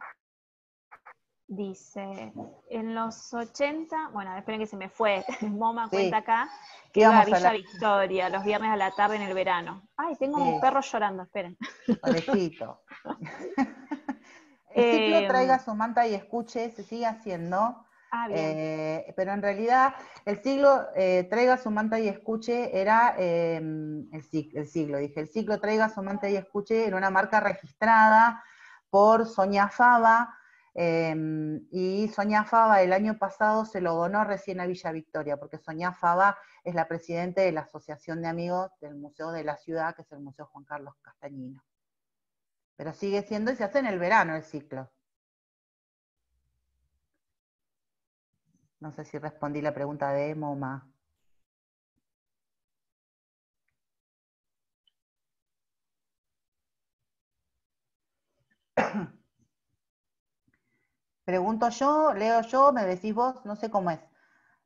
Dice, en los 80, bueno, esperen que se me fue, [laughs] Moma cuenta acá, que la... Victoria los viernes a la tarde en el verano. Ay, tengo un perro llorando, esperen. Parejito. el [laughs] ciclo em, traiga su manta y escuche, se sigue haciendo. Ah, eh, pero en realidad el siglo eh, traiga su manta y escuche era em, el, el siglo, dije, el ciclo traiga su manta y escuche era una marca registrada por Sonia Fava, Em, y Soñá Fava el año pasado se lo donó recién a Villa Victoria, porque Soñá Fava es la presidenta de la Asociación de Amigos del Museo de la Ciudad, que es el Museo Juan Carlos Castañino. Pero sigue siendo y se hace en el verano el ciclo. No sé si respondí la pregunta de Moma. Pregunto yo, leo yo, me decís vos, no sé cómo es.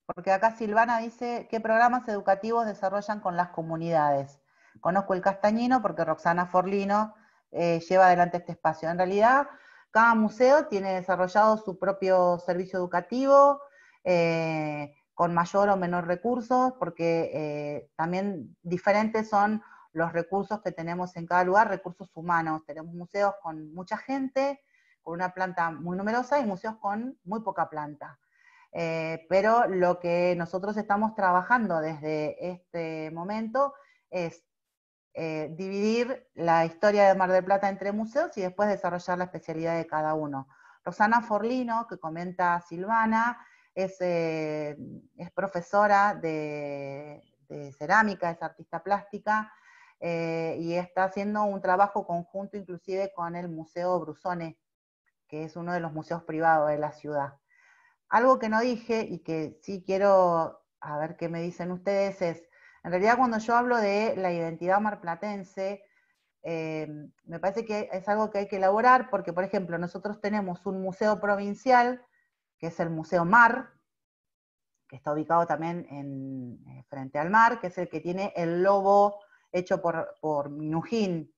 Porque acá Silvana dice, ¿qué programas educativos desarrollan con las comunidades? Conozco el castañino porque Roxana Forlino eh, lleva adelante este espacio. En realidad, cada museo tiene desarrollado su propio servicio educativo, eh, con mayor o menor recursos, porque eh, también diferentes son los recursos que tenemos en cada lugar, recursos humanos. Tenemos museos con mucha gente, con una planta muy numerosa y museos con muy poca planta. Eh, pero lo que nosotros estamos trabajando desde este momento es eh, dividir la historia de Mar del Plata entre museos y después desarrollar la especialidad de cada uno. Rosana Forlino, que comenta Silvana, es, eh, profesora de, cerámica, es artista plástica, y está haciendo un trabajo conjunto inclusive con el Museo Brusone que es uno de los museos privados de la ciudad. Algo que no dije y que sí quiero, a ver qué me dicen ustedes, es, en realidad cuando yo hablo de la identidad marplatense, eh, me parece que es algo que hay que elaborar porque, por ejemplo, nosotros tenemos un museo provincial, que es el Museo Mar, que está ubicado también en, eh, frente al mar, que es el que tiene el lobo hecho por, por Minujín.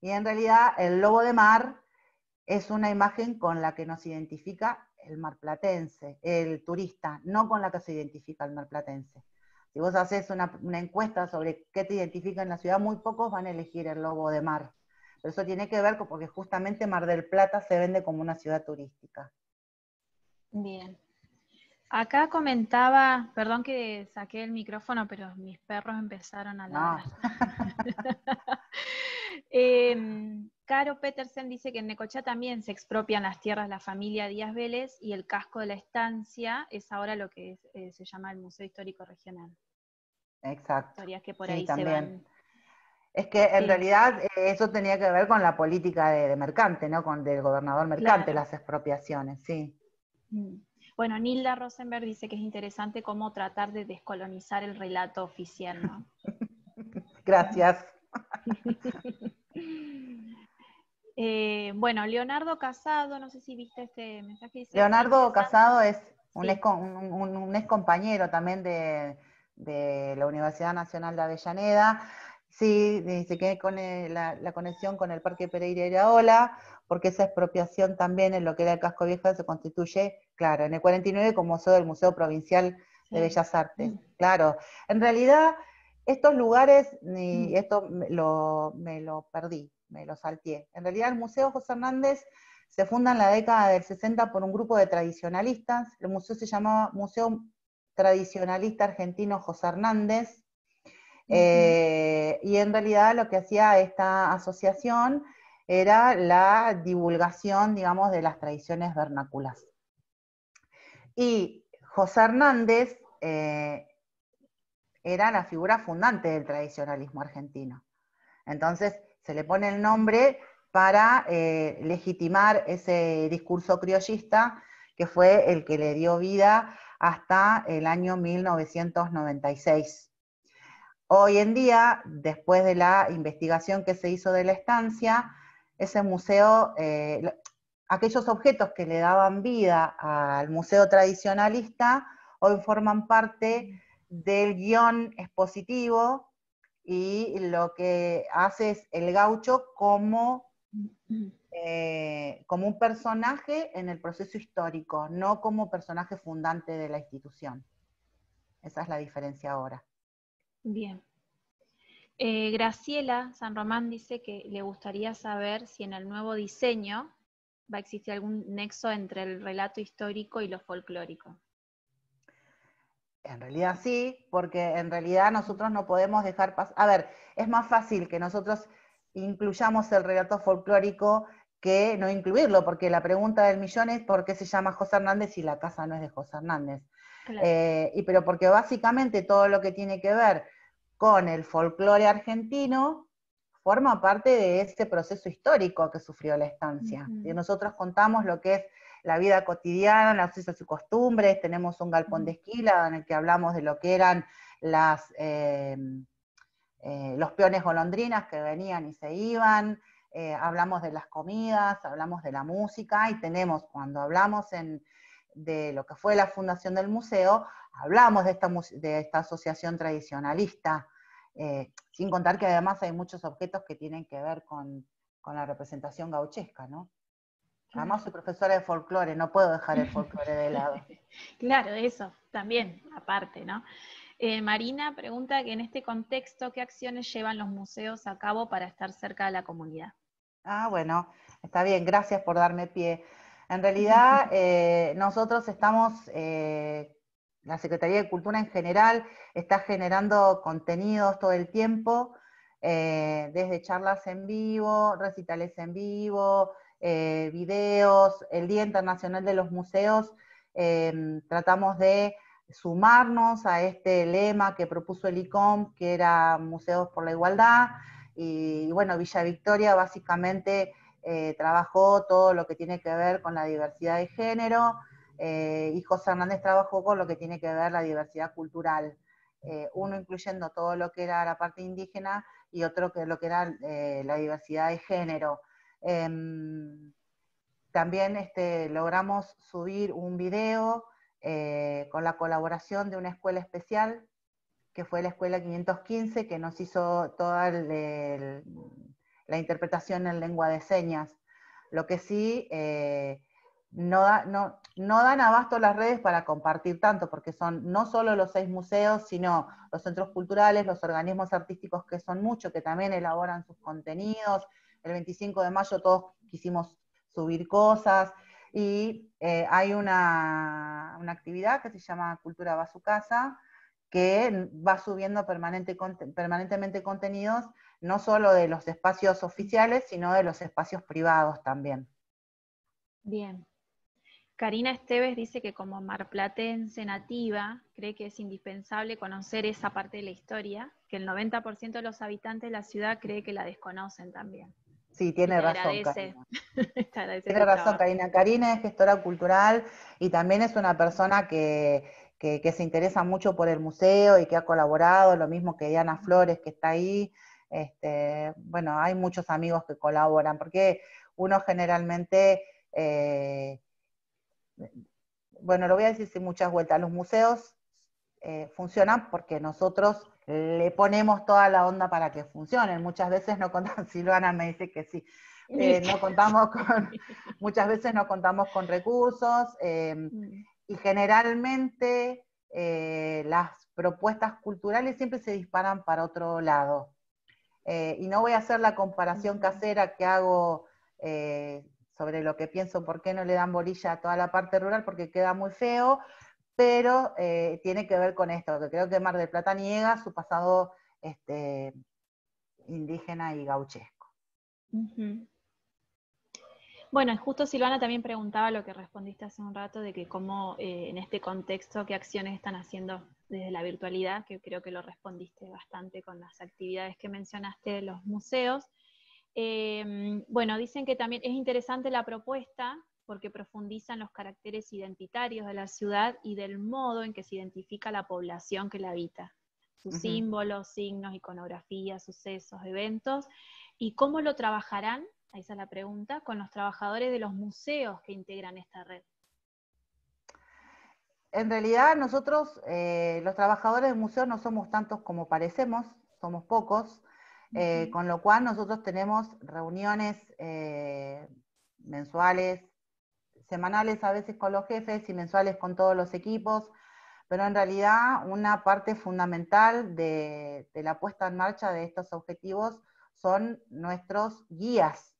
Y en realidad el lobo de mar es una imagen con la que nos identifica el marplatense, el turista, no con la que se identifica el marplatense. Si vos haces una, encuesta sobre qué te identifica en la ciudad, muy pocos van a elegir el lobo de mar. Pero eso tiene que ver con porque justamente Mar del Plata se vende como una ciudad turística. Bien. Acá comentaba, perdón que saqué el micrófono, pero mis perros empezaron a ladrar. [laughs] Em, Caro Petersen dice que en Necochá también se expropian las tierras de la familia Díaz Vélez y el casco de la estancia es ahora lo que eh, se llama el Museo Histórico Regional. Exacto. Historias que por ahí también. Es que en realidad eh, eso tenía que ver con la política de, mercante, ¿no? Con del gobernador mercante, las expropiaciones, sí. Mm. Bueno, Nilda Rosenberg dice que es interesante cómo tratar de descolonizar el relato oficial, ¿no? [laughs] Gracias. [laughs] Eh, bueno, Leonardo Casado, no sé si viste este mensaje. Leonardo Casado es un, ex, compañero también de, la Universidad Nacional de Avellaneda. Sí, dice que con eh, la, conexión con el Parque Pereira y Ola, porque esa expropiación también en lo que era el casco viejo se constituye, claro, en el 49 como museo del Museo Provincial de Bellas Artes. Mm. Claro, en realidad estos lugares, mm. esto me lo perdí, me lo salteé. En realidad el Museo José Hernández se funda en la década del 60 por un grupo de tradicionalistas. El museo se llamaba Museo Tradicionalista Argentino José Hernández. Eh, y en realidad lo que hacía esta asociación era la divulgación, digamos, de las tradiciones vernáculas. Y José Hernández eh, era la figura fundante del tradicionalismo argentino. Entonces, se le pone el nombre para eh, legitimar ese discurso criollista que fue el que le dio vida hasta el año 1996. Hoy en día, después de la investigación que se hizo de la estancia, ese museo, eh, aquellos objetos que le daban vida al museo tradicionalista, hoy forman parte del guión expositivo y lo que hace es el gaucho como, mm-hmm. eh, como un personaje en el proceso histórico, no como personaje fundante de la institución. Esa es la diferencia ahora. Bien. Eh, Graciela San Román dice que le gustaría saber si en el nuevo diseño va a existir algún nexo entre el relato histórico y lo folclórico. En realidad sí, porque en realidad nosotros no podemos dejar pasar. A ver, es más fácil que nosotros incluyamos el relato folclórico que no incluirlo, porque la pregunta del millón es por qué se llama José Hernández si la casa no es de José Hernández. Eh, y pero porque básicamente todo lo que tiene que ver con el folclore argentino forma parte de ese proceso histórico que sufrió la estancia. y nosotros contamos lo que es la vida cotidiana, las usos y costumbres, tenemos un galpón de esquila en el que hablamos de lo que eran las, eh, eh, los peones golondrinas que venían y se iban, eh, hablamos de las comidas, hablamos de la música y tenemos, cuando hablamos de lo que fue la fundación del museo, hablamos de esta, de esta asociación tradicionalista, sin contar que además hay muchos objetos que tienen que ver con, con la representación gauchesca, ¿no? Además soy profesora de folclore, no puedo dejar el folclore de lado. [laughs] claro, eso también, aparte, ¿no? Eh, Marina pregunta que en este contexto, ¿qué acciones llevan los museos a cabo para estar cerca de la comunidad? Ah, bueno, está bien, gracias por darme pie. En realidad, [laughs] eh, nosotros estamos, eh, la Secretaría de Cultura en general está generando contenidos todo el tiempo, desde charlas en vivo, recitales en vivo, eh, videos, el Día Internacional de los Museos, eh, tratamos de sumarnos a este lema que propuso el ICOM, que era Museos por la Igualdad, y, bueno, Villa Victoria básicamente eh, trabajó todo lo que tiene que ver con la diversidad de género, y José Hernández trabajó con lo que tiene que ver la diversidad cultural, uno incluyendo todo lo que era la parte indígena y otro que lo que era la diversidad de género. Em, también este, logramos subir un video eh, con la colaboración de una escuela especial, que fue la Escuela 515, que nos hizo toda la interpretación en lengua de señas. Lo que sí, eh, no, no, dan abasto las redes para compartir tanto, porque son no solo los seis museos, sino los centros culturales, los organismos artísticos, que son muchos, que también elaboran sus contenidos, el 25 de mayo todos quisimos subir cosas y eh, hay una, actividad que se llama Cultura va a su casa, que va subiendo permanentemente contenidos, no solo de los espacios oficiales, sino de los espacios privados también. Bien. Karina Esteves dice que como marplatense nativa, cree que es indispensable conocer esa parte de la historia, que el 90% de los habitantes de la ciudad cree que la desconocen también. Sí, tiene razón. Karina. [laughs] tiene razón, Karina. Karina es gestora cultural y también es una persona que, se interesa mucho por el museo y que ha colaborado, lo mismo que Diana Flores, que está ahí. Este, bueno, hay muchos amigos que colaboran, porque uno generalmente, eh, bueno, lo voy a decir sin muchas vueltas, los museos eh, funcionan porque nosotros le ponemos toda la onda para que funcionen. Muchas veces no contamos, [laughs] Silvana me dice que sí, eh, [laughs] con, muchas veces no contamos con recursos em, mm. y generalmente eh, las propuestas culturales siempre se disparan para otro lado. y no voy a hacer la comparación casera que hago sobre lo que pienso, por qué no le dan bolilla a toda la parte rural, porque queda muy feo, pero eh, tiene que ver con esto, que creo que Mar del Plata niega su pasado este, indígena y gauchesco. Bueno, Bueno, justo Silvana también preguntaba lo que respondiste hace un rato, de que cómo eh, en este contexto, qué acciones están haciendo desde la virtualidad, que creo que lo respondiste bastante con las actividades que mencionaste de los museos. Eh, bueno, dicen que también es interesante la propuesta porque profundizan los caracteres identitarios de la ciudad y del modo en que se identifica la población que la habita, sus símbolos, signos, iconografías, sucesos, eventos, y cómo lo trabajarán, esa es la pregunta, con los trabajadores de los museos que integran esta red. En realidad nosotros, eh, los trabajadores de museos, no somos tantos como parecemos, somos pocos, eh, con lo cual nosotros tenemos reuniones eh, mensuales, semanales a veces con los jefes y mensuales con todos los equipos, pero en realidad una parte fundamental de, la puesta en marcha de estos objetivos son nuestros guías,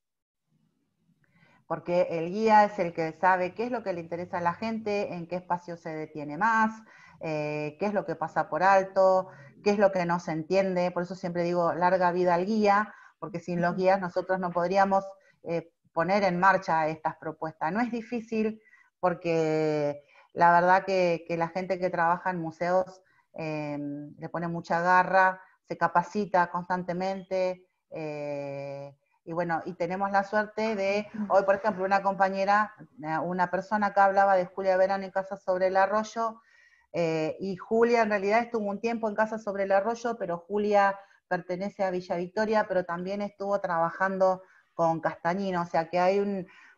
porque el guía es el que sabe qué es lo que le interesa a la gente, en qué espacio se detiene más, eh, qué es lo que pasa por alto, qué es lo que no se entiende, por eso siempre digo larga vida al guía, porque sin los guías nosotros no podríamos eh, poner en marcha estas propuestas. No es difícil porque la verdad que, la gente que trabaja en museos em, le pone mucha garra, se capacita constantemente. Eh, y bueno, y tenemos la suerte de, hoy por ejemplo, una compañera, eh, una persona que hablaba de Julia Verano en Casa sobre el Arroyo, eh, y Julia en realidad estuvo un tiempo en Casa sobre el Arroyo, pero Julia pertenece a Villa Victoria, pero también estuvo trabajando con Castañino, o sea que hay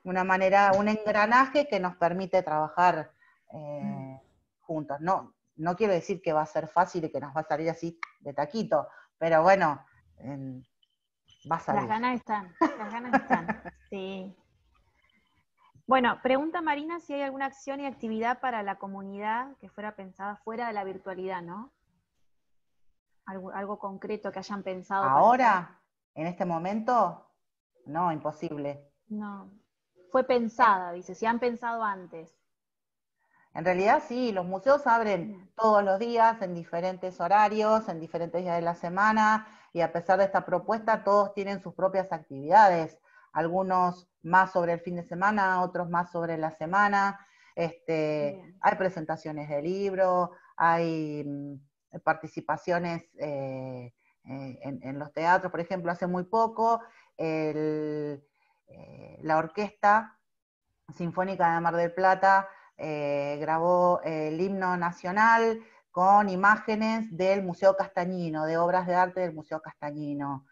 una manera, un engranaje que nos permite trabajar eh, juntos. No, no quiero decir que va a ser fácil y que nos va a salir así de taquito, pero bueno, va a salir. Las ganas están, las ganas están, [laughs] sí. Bueno, pregunta Marina si hay alguna acción y actividad para la comunidad que fuera pensada fuera de la virtualidad, ¿no? Algo, concreto que hayan pensado. Ahora, en este momento, no, imposible. No. Fue pensada, dice, si han pensado antes. En realidad sí, los museos abren todos los días, en diferentes horarios, en diferentes días de la semana, y a pesar de esta propuesta, todos tienen sus propias actividades, algunos más sobre el fin de semana, otros más sobre la semana, este, hay presentaciones de libros, hay mm, participaciones eh, eh, en los teatros, por ejemplo, hace muy poco eh, la Orquesta Sinfónica de Mar del Plata eh, grabó el himno nacional con imágenes del Museo Castañino, de obras de arte del Museo Castañino.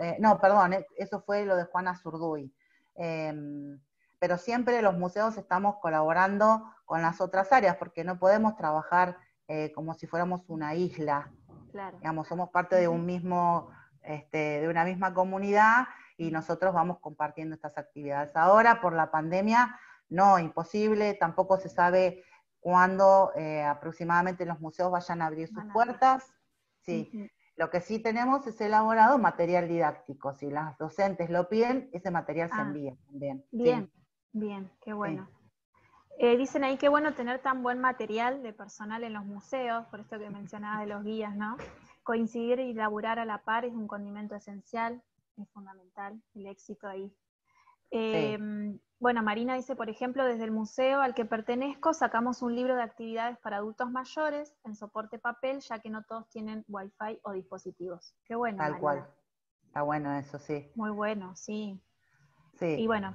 Eh, no, perdón, eso fue lo de Juana Zurduy. Em, pero siempre los museos estamos colaborando con las otras áreas, porque no podemos trabajar como si fuéramos una isla. Digamos, somos parte de un mismo este, de una misma comunidad y nosotros vamos compartiendo estas actividades. Ahora, por la pandemia, no, imposible, tampoco se sabe cuándo eh, aproximadamente los museos vayan a abrir sus puertas. Sí. Lo que sí tenemos es elaborado material didáctico. Si las docentes lo piden, ese material se ah. envía también. Bien, bien, qué bueno. Eh, dicen ahí qué bueno tener tan buen material de personal en los museos, por esto que mencionaba de los guías, ¿no? Coincidir y laburar a la par es un condimento esencial, es fundamental el éxito ahí. Em, bueno, Marina dice, por ejemplo, desde el museo al que pertenezco sacamos un libro de actividades para adultos mayores en soporte papel, ya que no todos tienen wifi o dispositivos. Qué bueno. Tal cual. Está bueno eso, sí. Muy bueno, sí. Sí. Y bueno.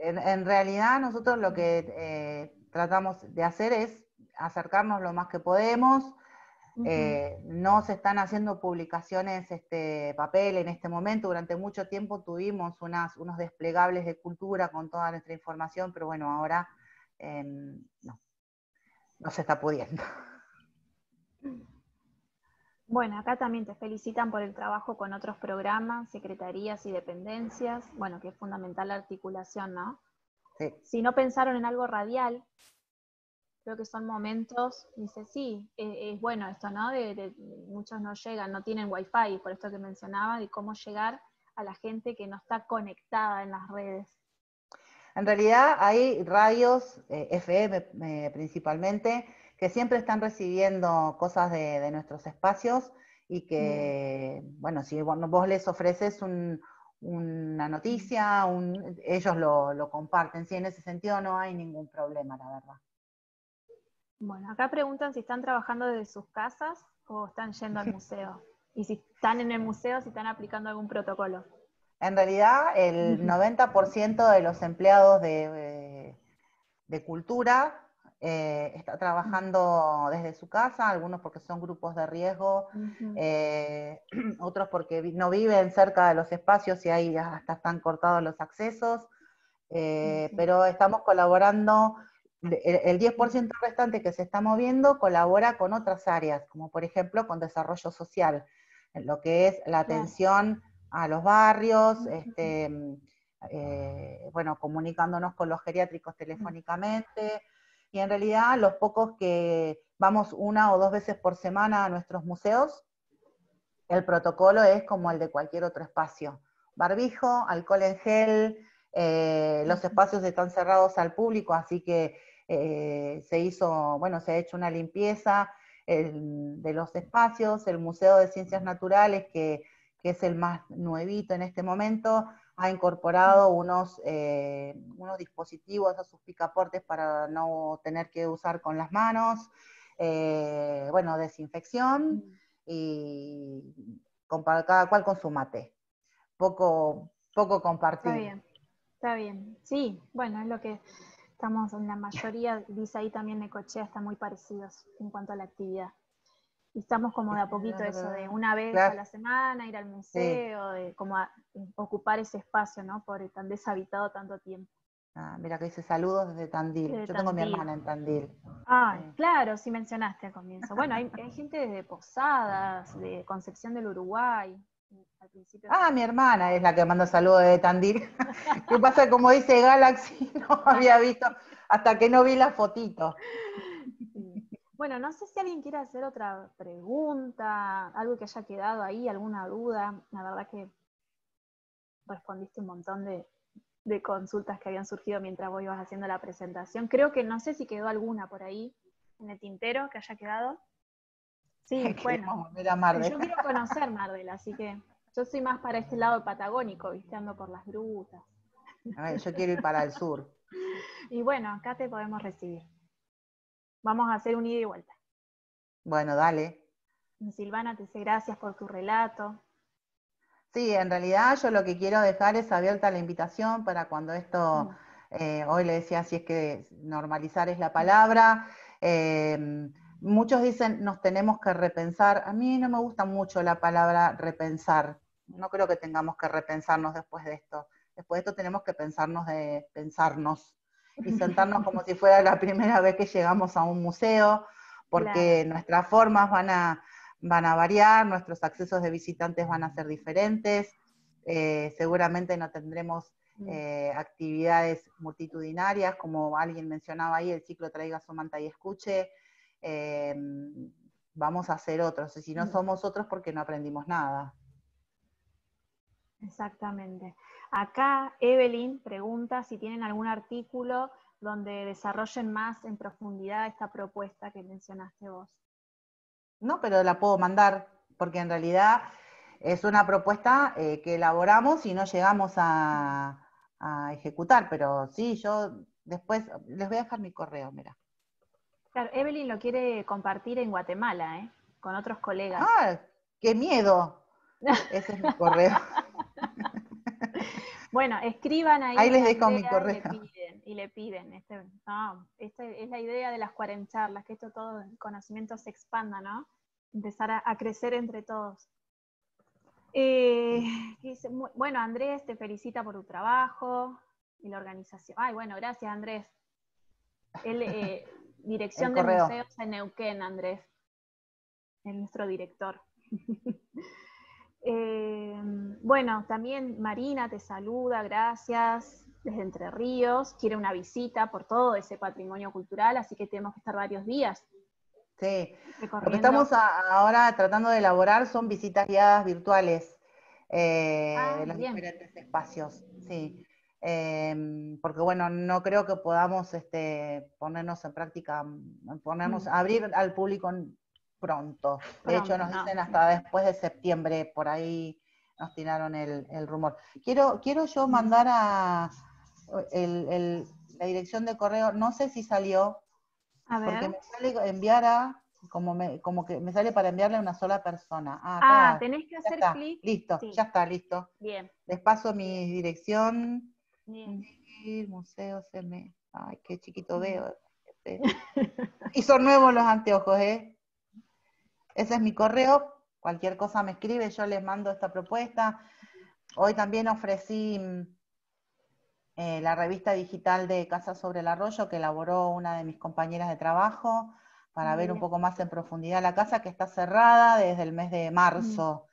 En, realidad nosotros lo que eh, tratamos de hacer es acercarnos lo más que podemos eh, no se están haciendo publicaciones este, papel en este momento. Durante mucho tiempo tuvimos unas, unos desplegables de cultura con toda nuestra información, pero bueno, ahora em, no, no se está pudiendo. Bueno, acá también te felicitan por el trabajo con otros programas, secretarías y dependencias. Bueno, que es fundamental la articulación, ¿no? Sí. Si no pensaron en algo radial, creo que son momentos, dice, sí, eh, es, bueno esto, ¿no? De, muchos no llegan, no tienen wifi, por esto que mencionaba, de cómo llegar a la gente que no está conectada en las redes. En realidad hay radios, eh, FM eh, principalmente, que siempre están recibiendo cosas de, nuestros espacios y que, mm. bueno, si vos, les ofreces una noticia, ellos lo, lo comparten. Sí, en ese sentido no hay ningún problema, la verdad. Bueno, acá preguntan si están trabajando desde sus casas o están yendo al [laughs] museo. Y si están en el museo, si están aplicando algún protocolo. En realidad, el 90% de los empleados de, cultura eh, está trabajando desde su casa, algunos porque son grupos de riesgo, eh, [clears throat] otros porque no viven cerca de los espacios y ahí hasta están cortados los accesos, eh, pero estamos colaborando el, 10% restante que se está moviendo colabora con otras áreas, como por ejemplo con desarrollo social, lo que es la atención a los barrios, este, eh, bueno, comunicándonos con los geriátricos telefónicamente, y en realidad los pocos que vamos una o dos veces por semana a nuestros museos, el protocolo es como el de cualquier otro espacio. Barbijo, alcohol en gel, eh, los espacios están cerrados al público, así que eh, se hizo, bueno, se ha hecho una limpieza de los espacios, el Museo de Ciencias Naturales, que, es el más nuevito en este momento, ha incorporado unos, eh, unos dispositivos a sus picaportes para no tener que usar con las manos, eh, bueno, desinfección y cada cual con su mate. Poco, poco compartido. Está bien, está bien. Sí, bueno, es lo que Estamos en la mayoría, dice ahí también de Necochea, están muy parecidos en cuanto a la actividad. Y estamos como de a poquito eso, de una vez a la semana, ir al museo, de como ocupar ese espacio, ¿no? Por tan deshabitado tanto tiempo. Ah, mira que dice saludos desde Tandil. Yo tengo mi hermana en Tandil. Ah, claro, sí mencionaste al comienzo. Bueno, hay, gente desde Posadas, de Concepción del Uruguay, Ah, mi hermana es la que manda saludos de Tandil. [laughs] ¿Qué pasa? Como dice Galaxy, [laughs] no había visto hasta que no vi la fotito. Bueno, no sé si alguien quiere hacer otra pregunta, algo que haya quedado ahí, alguna duda. La verdad que respondiste un montón de, de consultas que habían surgido mientras vos ibas haciendo la presentación. Creo que no sé si quedó alguna por ahí en el tintero que haya quedado. Sí, [laughs] bueno. yo quiero conocer Marvel, así que yo soy más para este lado patagónico, visteando por las grutas. A ver, yo quiero ir para el sur. [laughs] Y bueno, acá te podemos recibir. Vamos a hacer un ida y vuelta. Bueno, dale. Silvana, te dice gracias por tu relato. Sí, en realidad yo lo que quiero dejar es abierta la invitación para cuando esto, mm. eh, hoy le decía, si es que normalizar es la palabra. Eh, Muchos dicen nos tenemos que repensar. A mí no me gusta mucho la palabra repensar. No creo que tengamos que repensarnos después de esto. Después de esto tenemos que pensarnos de pensarnos y sentarnos como si fuera la primera vez que llegamos a un museo, porque nuestras formas van a, variar, nuestros accesos de visitantes van a ser diferentes, eh, seguramente no tendremos mm. eh, actividades multitudinarias, como alguien mencionaba ahí, el ciclo Traiga su manta y escuche, Em, vamos a ser otros. si no somos otros, porque no aprendimos nada. Exactamente. Acá Evelyn pregunta si tienen algún artículo donde desarrollen más en profundidad esta propuesta que mencionaste vos. No, pero la puedo mandar, porque en realidad es una propuesta eh, que elaboramos y no llegamos a, a, ejecutar, pero sí, yo después les voy a dejar mi correo, mira. Claro, Evelyn lo quiere compartir en Guatemala, ¿eh? Con otros colegas. ¡Ah! ¡Qué miedo! [laughs] Ese es mi correo. [laughs] bueno, escriban ahí. Ahí les dejo mi correo. Y le piden, esta este es la idea de las charlas, que esto todo el conocimiento se expanda, ¿no? Empezar a, crecer entre todos. Eh, bueno, Andrés te felicita por tu trabajo y la organización. Ay, bueno, gracias Andrés. Él eh, [laughs] Dirección de Museos en Neuquén, Andrés. Es nuestro director. [laughs] Eh, bueno, también Marina te saluda, gracias. Desde Entre Ríos, quiere una visita por todo ese patrimonio cultural, así que tenemos que estar varios días. Sí, lo que estamos ahora tratando de elaborar son visitas guiadas virtuales eh, ah, de los diferentes espacios. Sí. Em, porque bueno, no creo que podamos este, ponernos en práctica, mm, ponernos, mm. abrir al público pronto. De hecho, nos dicen hasta después de septiembre, por ahí nos tiraron el, rumor. Quiero, quiero yo mandar a la dirección de correo, no sé si salió, porque me sale como, como que me sale para enviarle a una sola persona. Ah, ah tenés que hacer clic. Listo, ya está, listo. Bien. Les paso mi dirección museo se Ay, qué chiquito veo. Este. [laughs] y son nuevos los anteojos, ¿eh? Ese es mi correo. Cualquier cosa me escribe, yo les mando esta propuesta. Hoy también ofrecí mm, eh, la revista digital de Casa sobre el Arroyo, que elaboró una de mis compañeras de trabajo, para ah, ver un poco más en profundidad la casa, que está cerrada desde el mes de mm. marzo.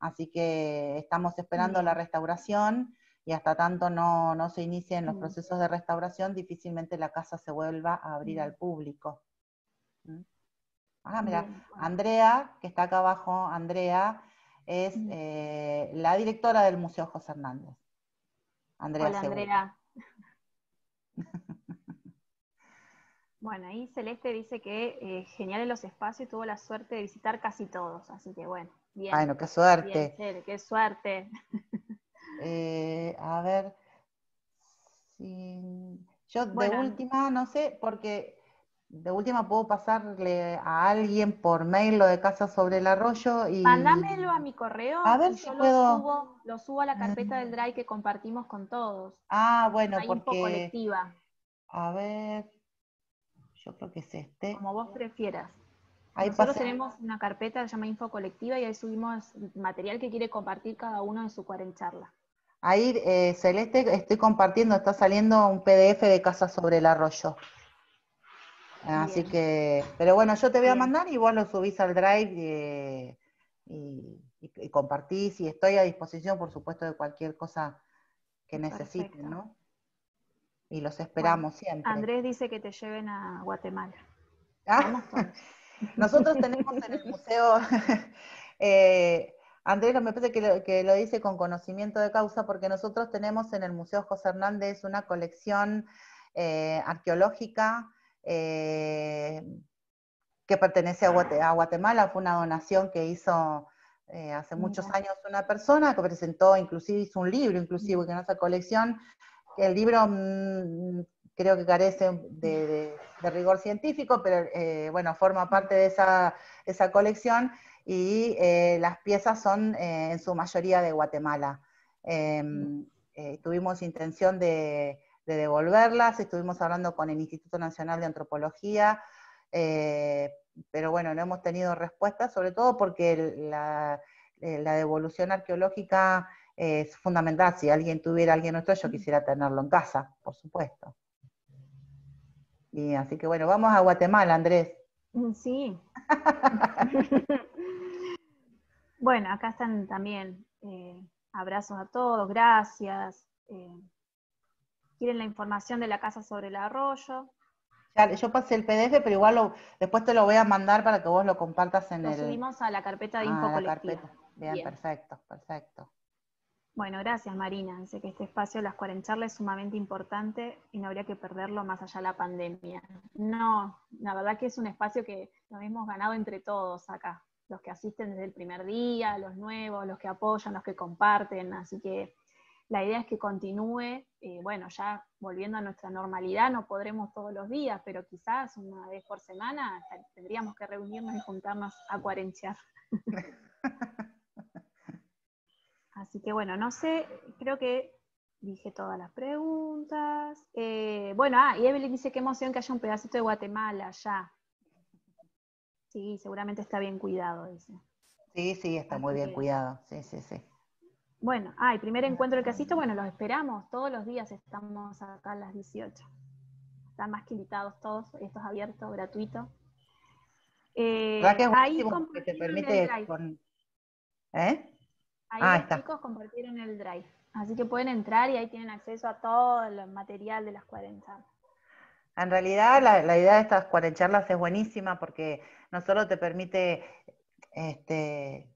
Así que estamos esperando la restauración y hasta tanto no, no se inicien los mm. procesos de restauración, difícilmente la casa se vuelva a abrir mm. al público. ¿Mm? Ah, mira, Andrea, que está acá abajo, Andrea es eh, la directora del Museo José Hernández. Andrea Hola, Andrea. [laughs] Bueno, ahí Celeste dice que eh, genial en los espacios tuvo la suerte de visitar casi todos, así que bueno, bien. Bueno, qué suerte. qué suerte. [laughs] Eh, a ver, yo de última, no sé, porque de última puedo pasarle a alguien por mail lo de Casa sobre el Arroyo y... Mandámelo a mi correo. A ver yo Lo subo, a la mm. carpeta del Drive que compartimos con todos. Ah, bueno, por info colectiva. A ver, yo creo que es este. Como vos prefieras. Ahí Nosotros tenemos una carpeta que se llama Info Colectiva y ahí subimos material que quiere compartir cada uno en su cuarenta charla. Ahí, eh, Celeste, estoy compartiendo, está saliendo un PDF de Casa sobre el Arroyo. Así que, pero bueno, yo te voy a mandar y vos lo subís al Drive eh, y, compartís y estoy a disposición, por supuesto, de cualquier cosa que necesiten, ¿no? Y los esperamos siempre. Andrés dice que te lleven a Guatemala. ¿Ah? [laughs] Nosotros tenemos en el museo [laughs] eh, Andrés me parece que lo, lo dice con conocimiento de causa porque nosotros tenemos en el Museo José Hernández una colección eh, arqueológica eh, que pertenece a, Guatemala, fue una donación que hizo eh, hace muchos años una persona que presentó, inclusive hizo un libro, inclusive que en esa colección, el libro mm, creo que carece de, rigor científico, pero bueno, forma parte de esa, esa colección y eh, las piezas son eh, en su mayoría de Guatemala. Em, eh, tuvimos intención de, devolverlas, estuvimos hablando con el Instituto Nacional de Antropología, pero bueno, no hemos tenido respuesta, sobre todo porque la, la devolución arqueológica es fundamental. Si alguien tuviera alguien nuestro, yo quisiera tenerlo en casa, por supuesto. Y así que bueno, vamos a Guatemala, Andrés. Mm, sí. [laughs] Bueno, acá están también eh, abrazos a todos, gracias. Eh, quieren la información de la casa sobre el arroyo. yo pasé el PDF, pero igual después te lo voy a mandar para que vos lo compartas en el. Lo subimos a la carpeta de ah, Bien, perfecto, perfecto. Bueno, gracias Marina. sé que este espacio de las cuarencharlas es sumamente importante y no habría que perderlo más allá de la pandemia. No, la verdad que es un espacio que lo hemos ganado entre todos acá los que asisten desde el primer día, los nuevos, los que apoyan, los que comparten, así que la idea es que continúe, eh, bueno, ya volviendo a nuestra normalidad, no podremos todos los días, pero quizás una vez por semana tendríamos que reunirnos y juntarnos a cuarentear. [laughs] Así que bueno, no sé, creo que dije todas las preguntas. Eh, bueno, ah, y Evelyn dice qué emoción que haya un pedacito de Guatemala ya. Sí, seguramente está bien cuidado dice. Sí, sí, está muy bien cuidado. Sí, sí, sí. Bueno, ah, el primer encuentro que casito, bueno, los esperamos. Todos los días estamos acá a las 18. Están más que todos. Esto es abierto, gratuito. Eh, ahí que te permite el con... ¿Eh? Ahí ah, los chicos compartieron el drive. Así que pueden entrar y ahí tienen acceso a todo el material de las 40. En realidad la, idea de estas charlas es buenísima porque no solo te permite este,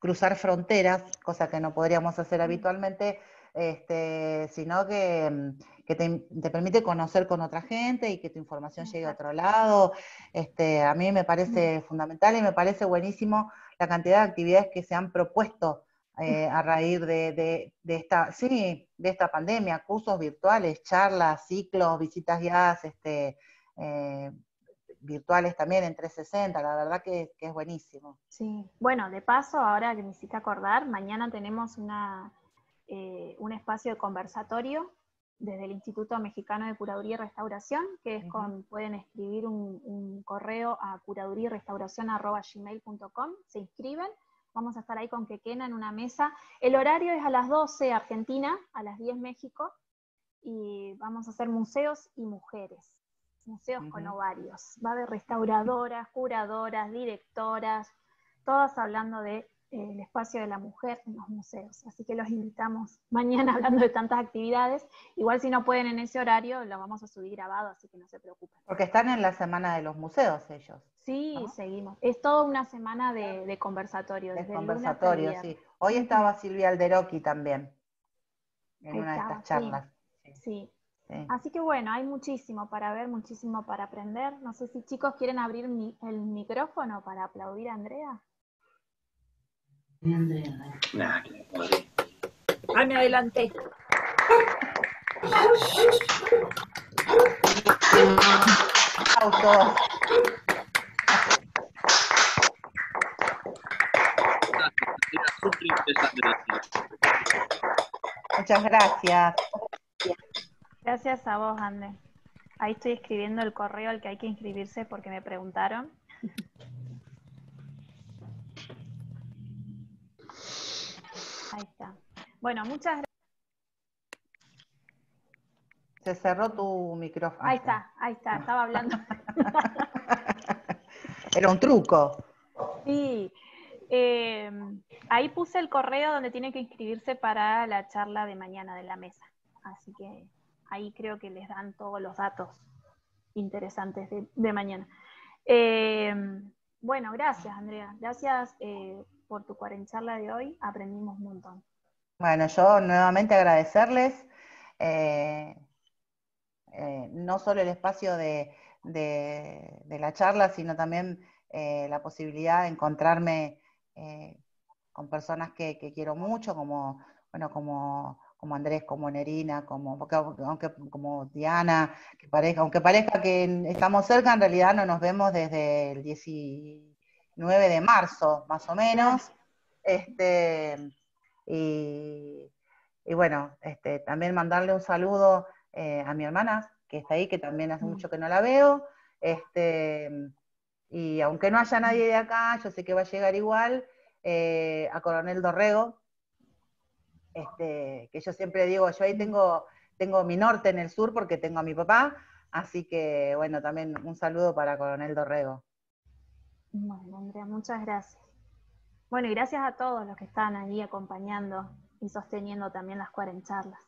cruzar fronteras, cosa que no podríamos hacer habitualmente, este, sino que, mm, te, permite conocer con otra gente y que tu información llegue a otro lado. Este, a mí me parece fundamental y me parece buenísimo la cantidad de actividades que se han propuesto eh, a raíz de, esta, de esta pandemia, cursos virtuales, charlas, ciclos, visitas guiadas, este, eh, virtuales también en 360, la verdad que, es buenísimo. Sí, bueno, de paso, ahora que me hiciste acordar, mañana tenemos eh, un espacio de conversatorio desde el Instituto Mexicano de Curaduría y Restauración, que es con, pueden escribir un, correo a gmail.com se inscriben, vamos a estar ahí con Quequena en una mesa. El horario es a las 12 Argentina, a las 10 México, y vamos a hacer museos y mujeres museos con ovarios. Va de restauradoras, curadoras, directoras, todas hablando del eh, espacio de la mujer en los museos. Así que los invitamos [laughs] mañana hablando de tantas actividades. Igual si no pueden en ese horario, lo vamos a subir grabado, así que no se preocupen. Porque están en la semana de los museos ellos. Sí, seguimos. Es toda una semana de, de conversatorio. De conversatorio, sí. Hoy estaba Silvia Alderoqui también en una de estas charlas. sí. sí. Así que bueno, hay muchísimo para ver, muchísimo para aprender. No sé si chicos quieren abrir el micrófono para aplaudir a Andrea. Andrea. Ah, me adelanté. Muchas gracias. Gracias a vos, Ande. Ahí estoy escribiendo el correo al que hay que inscribirse porque me preguntaron. [laughs] Ahí está. Bueno, muchas gracias. Se cerró tu micrófono. Ahí está, ahí está, estaba hablando. [laughs] Era un truco. Sí. Em, ahí puse el correo donde tienen que inscribirse para la charla de mañana de la mesa. Así que ahí creo que les dan todos los datos interesantes de, mañana. Em, bueno, gracias Andrea, gracias eh, por tu charla de hoy, aprendimos un montón. Bueno, yo nuevamente agradecerles eh, eh, no solo el espacio de, la charla, sino también la posibilidad de encontrarme con personas que, quiero mucho, como, bueno, como como Andrés, como Nerina, como, como Diana, aunque parezca que estamos cerca, en realidad no nos vemos desde el 19 de marzo, más o menos. Este, y, bueno, este, también mandarle un saludo eh, a mi hermana, que está ahí, que también hace mucho que no la veo. Este, y aunque no haya nadie de acá, yo sé que va a llegar igual, eh, a Coronel Dorrego, este, que yo siempre digo, yo ahí tengo, tengo mi norte en el sur porque tengo a mi papá, así que bueno, también un saludo para Coronel Dorrego. Bueno, Andrea, muchas gracias. Bueno, y gracias a todos los que están ahí acompañando y sosteniendo también las charlas.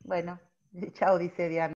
Bueno, [laughs] chao, dice Diana.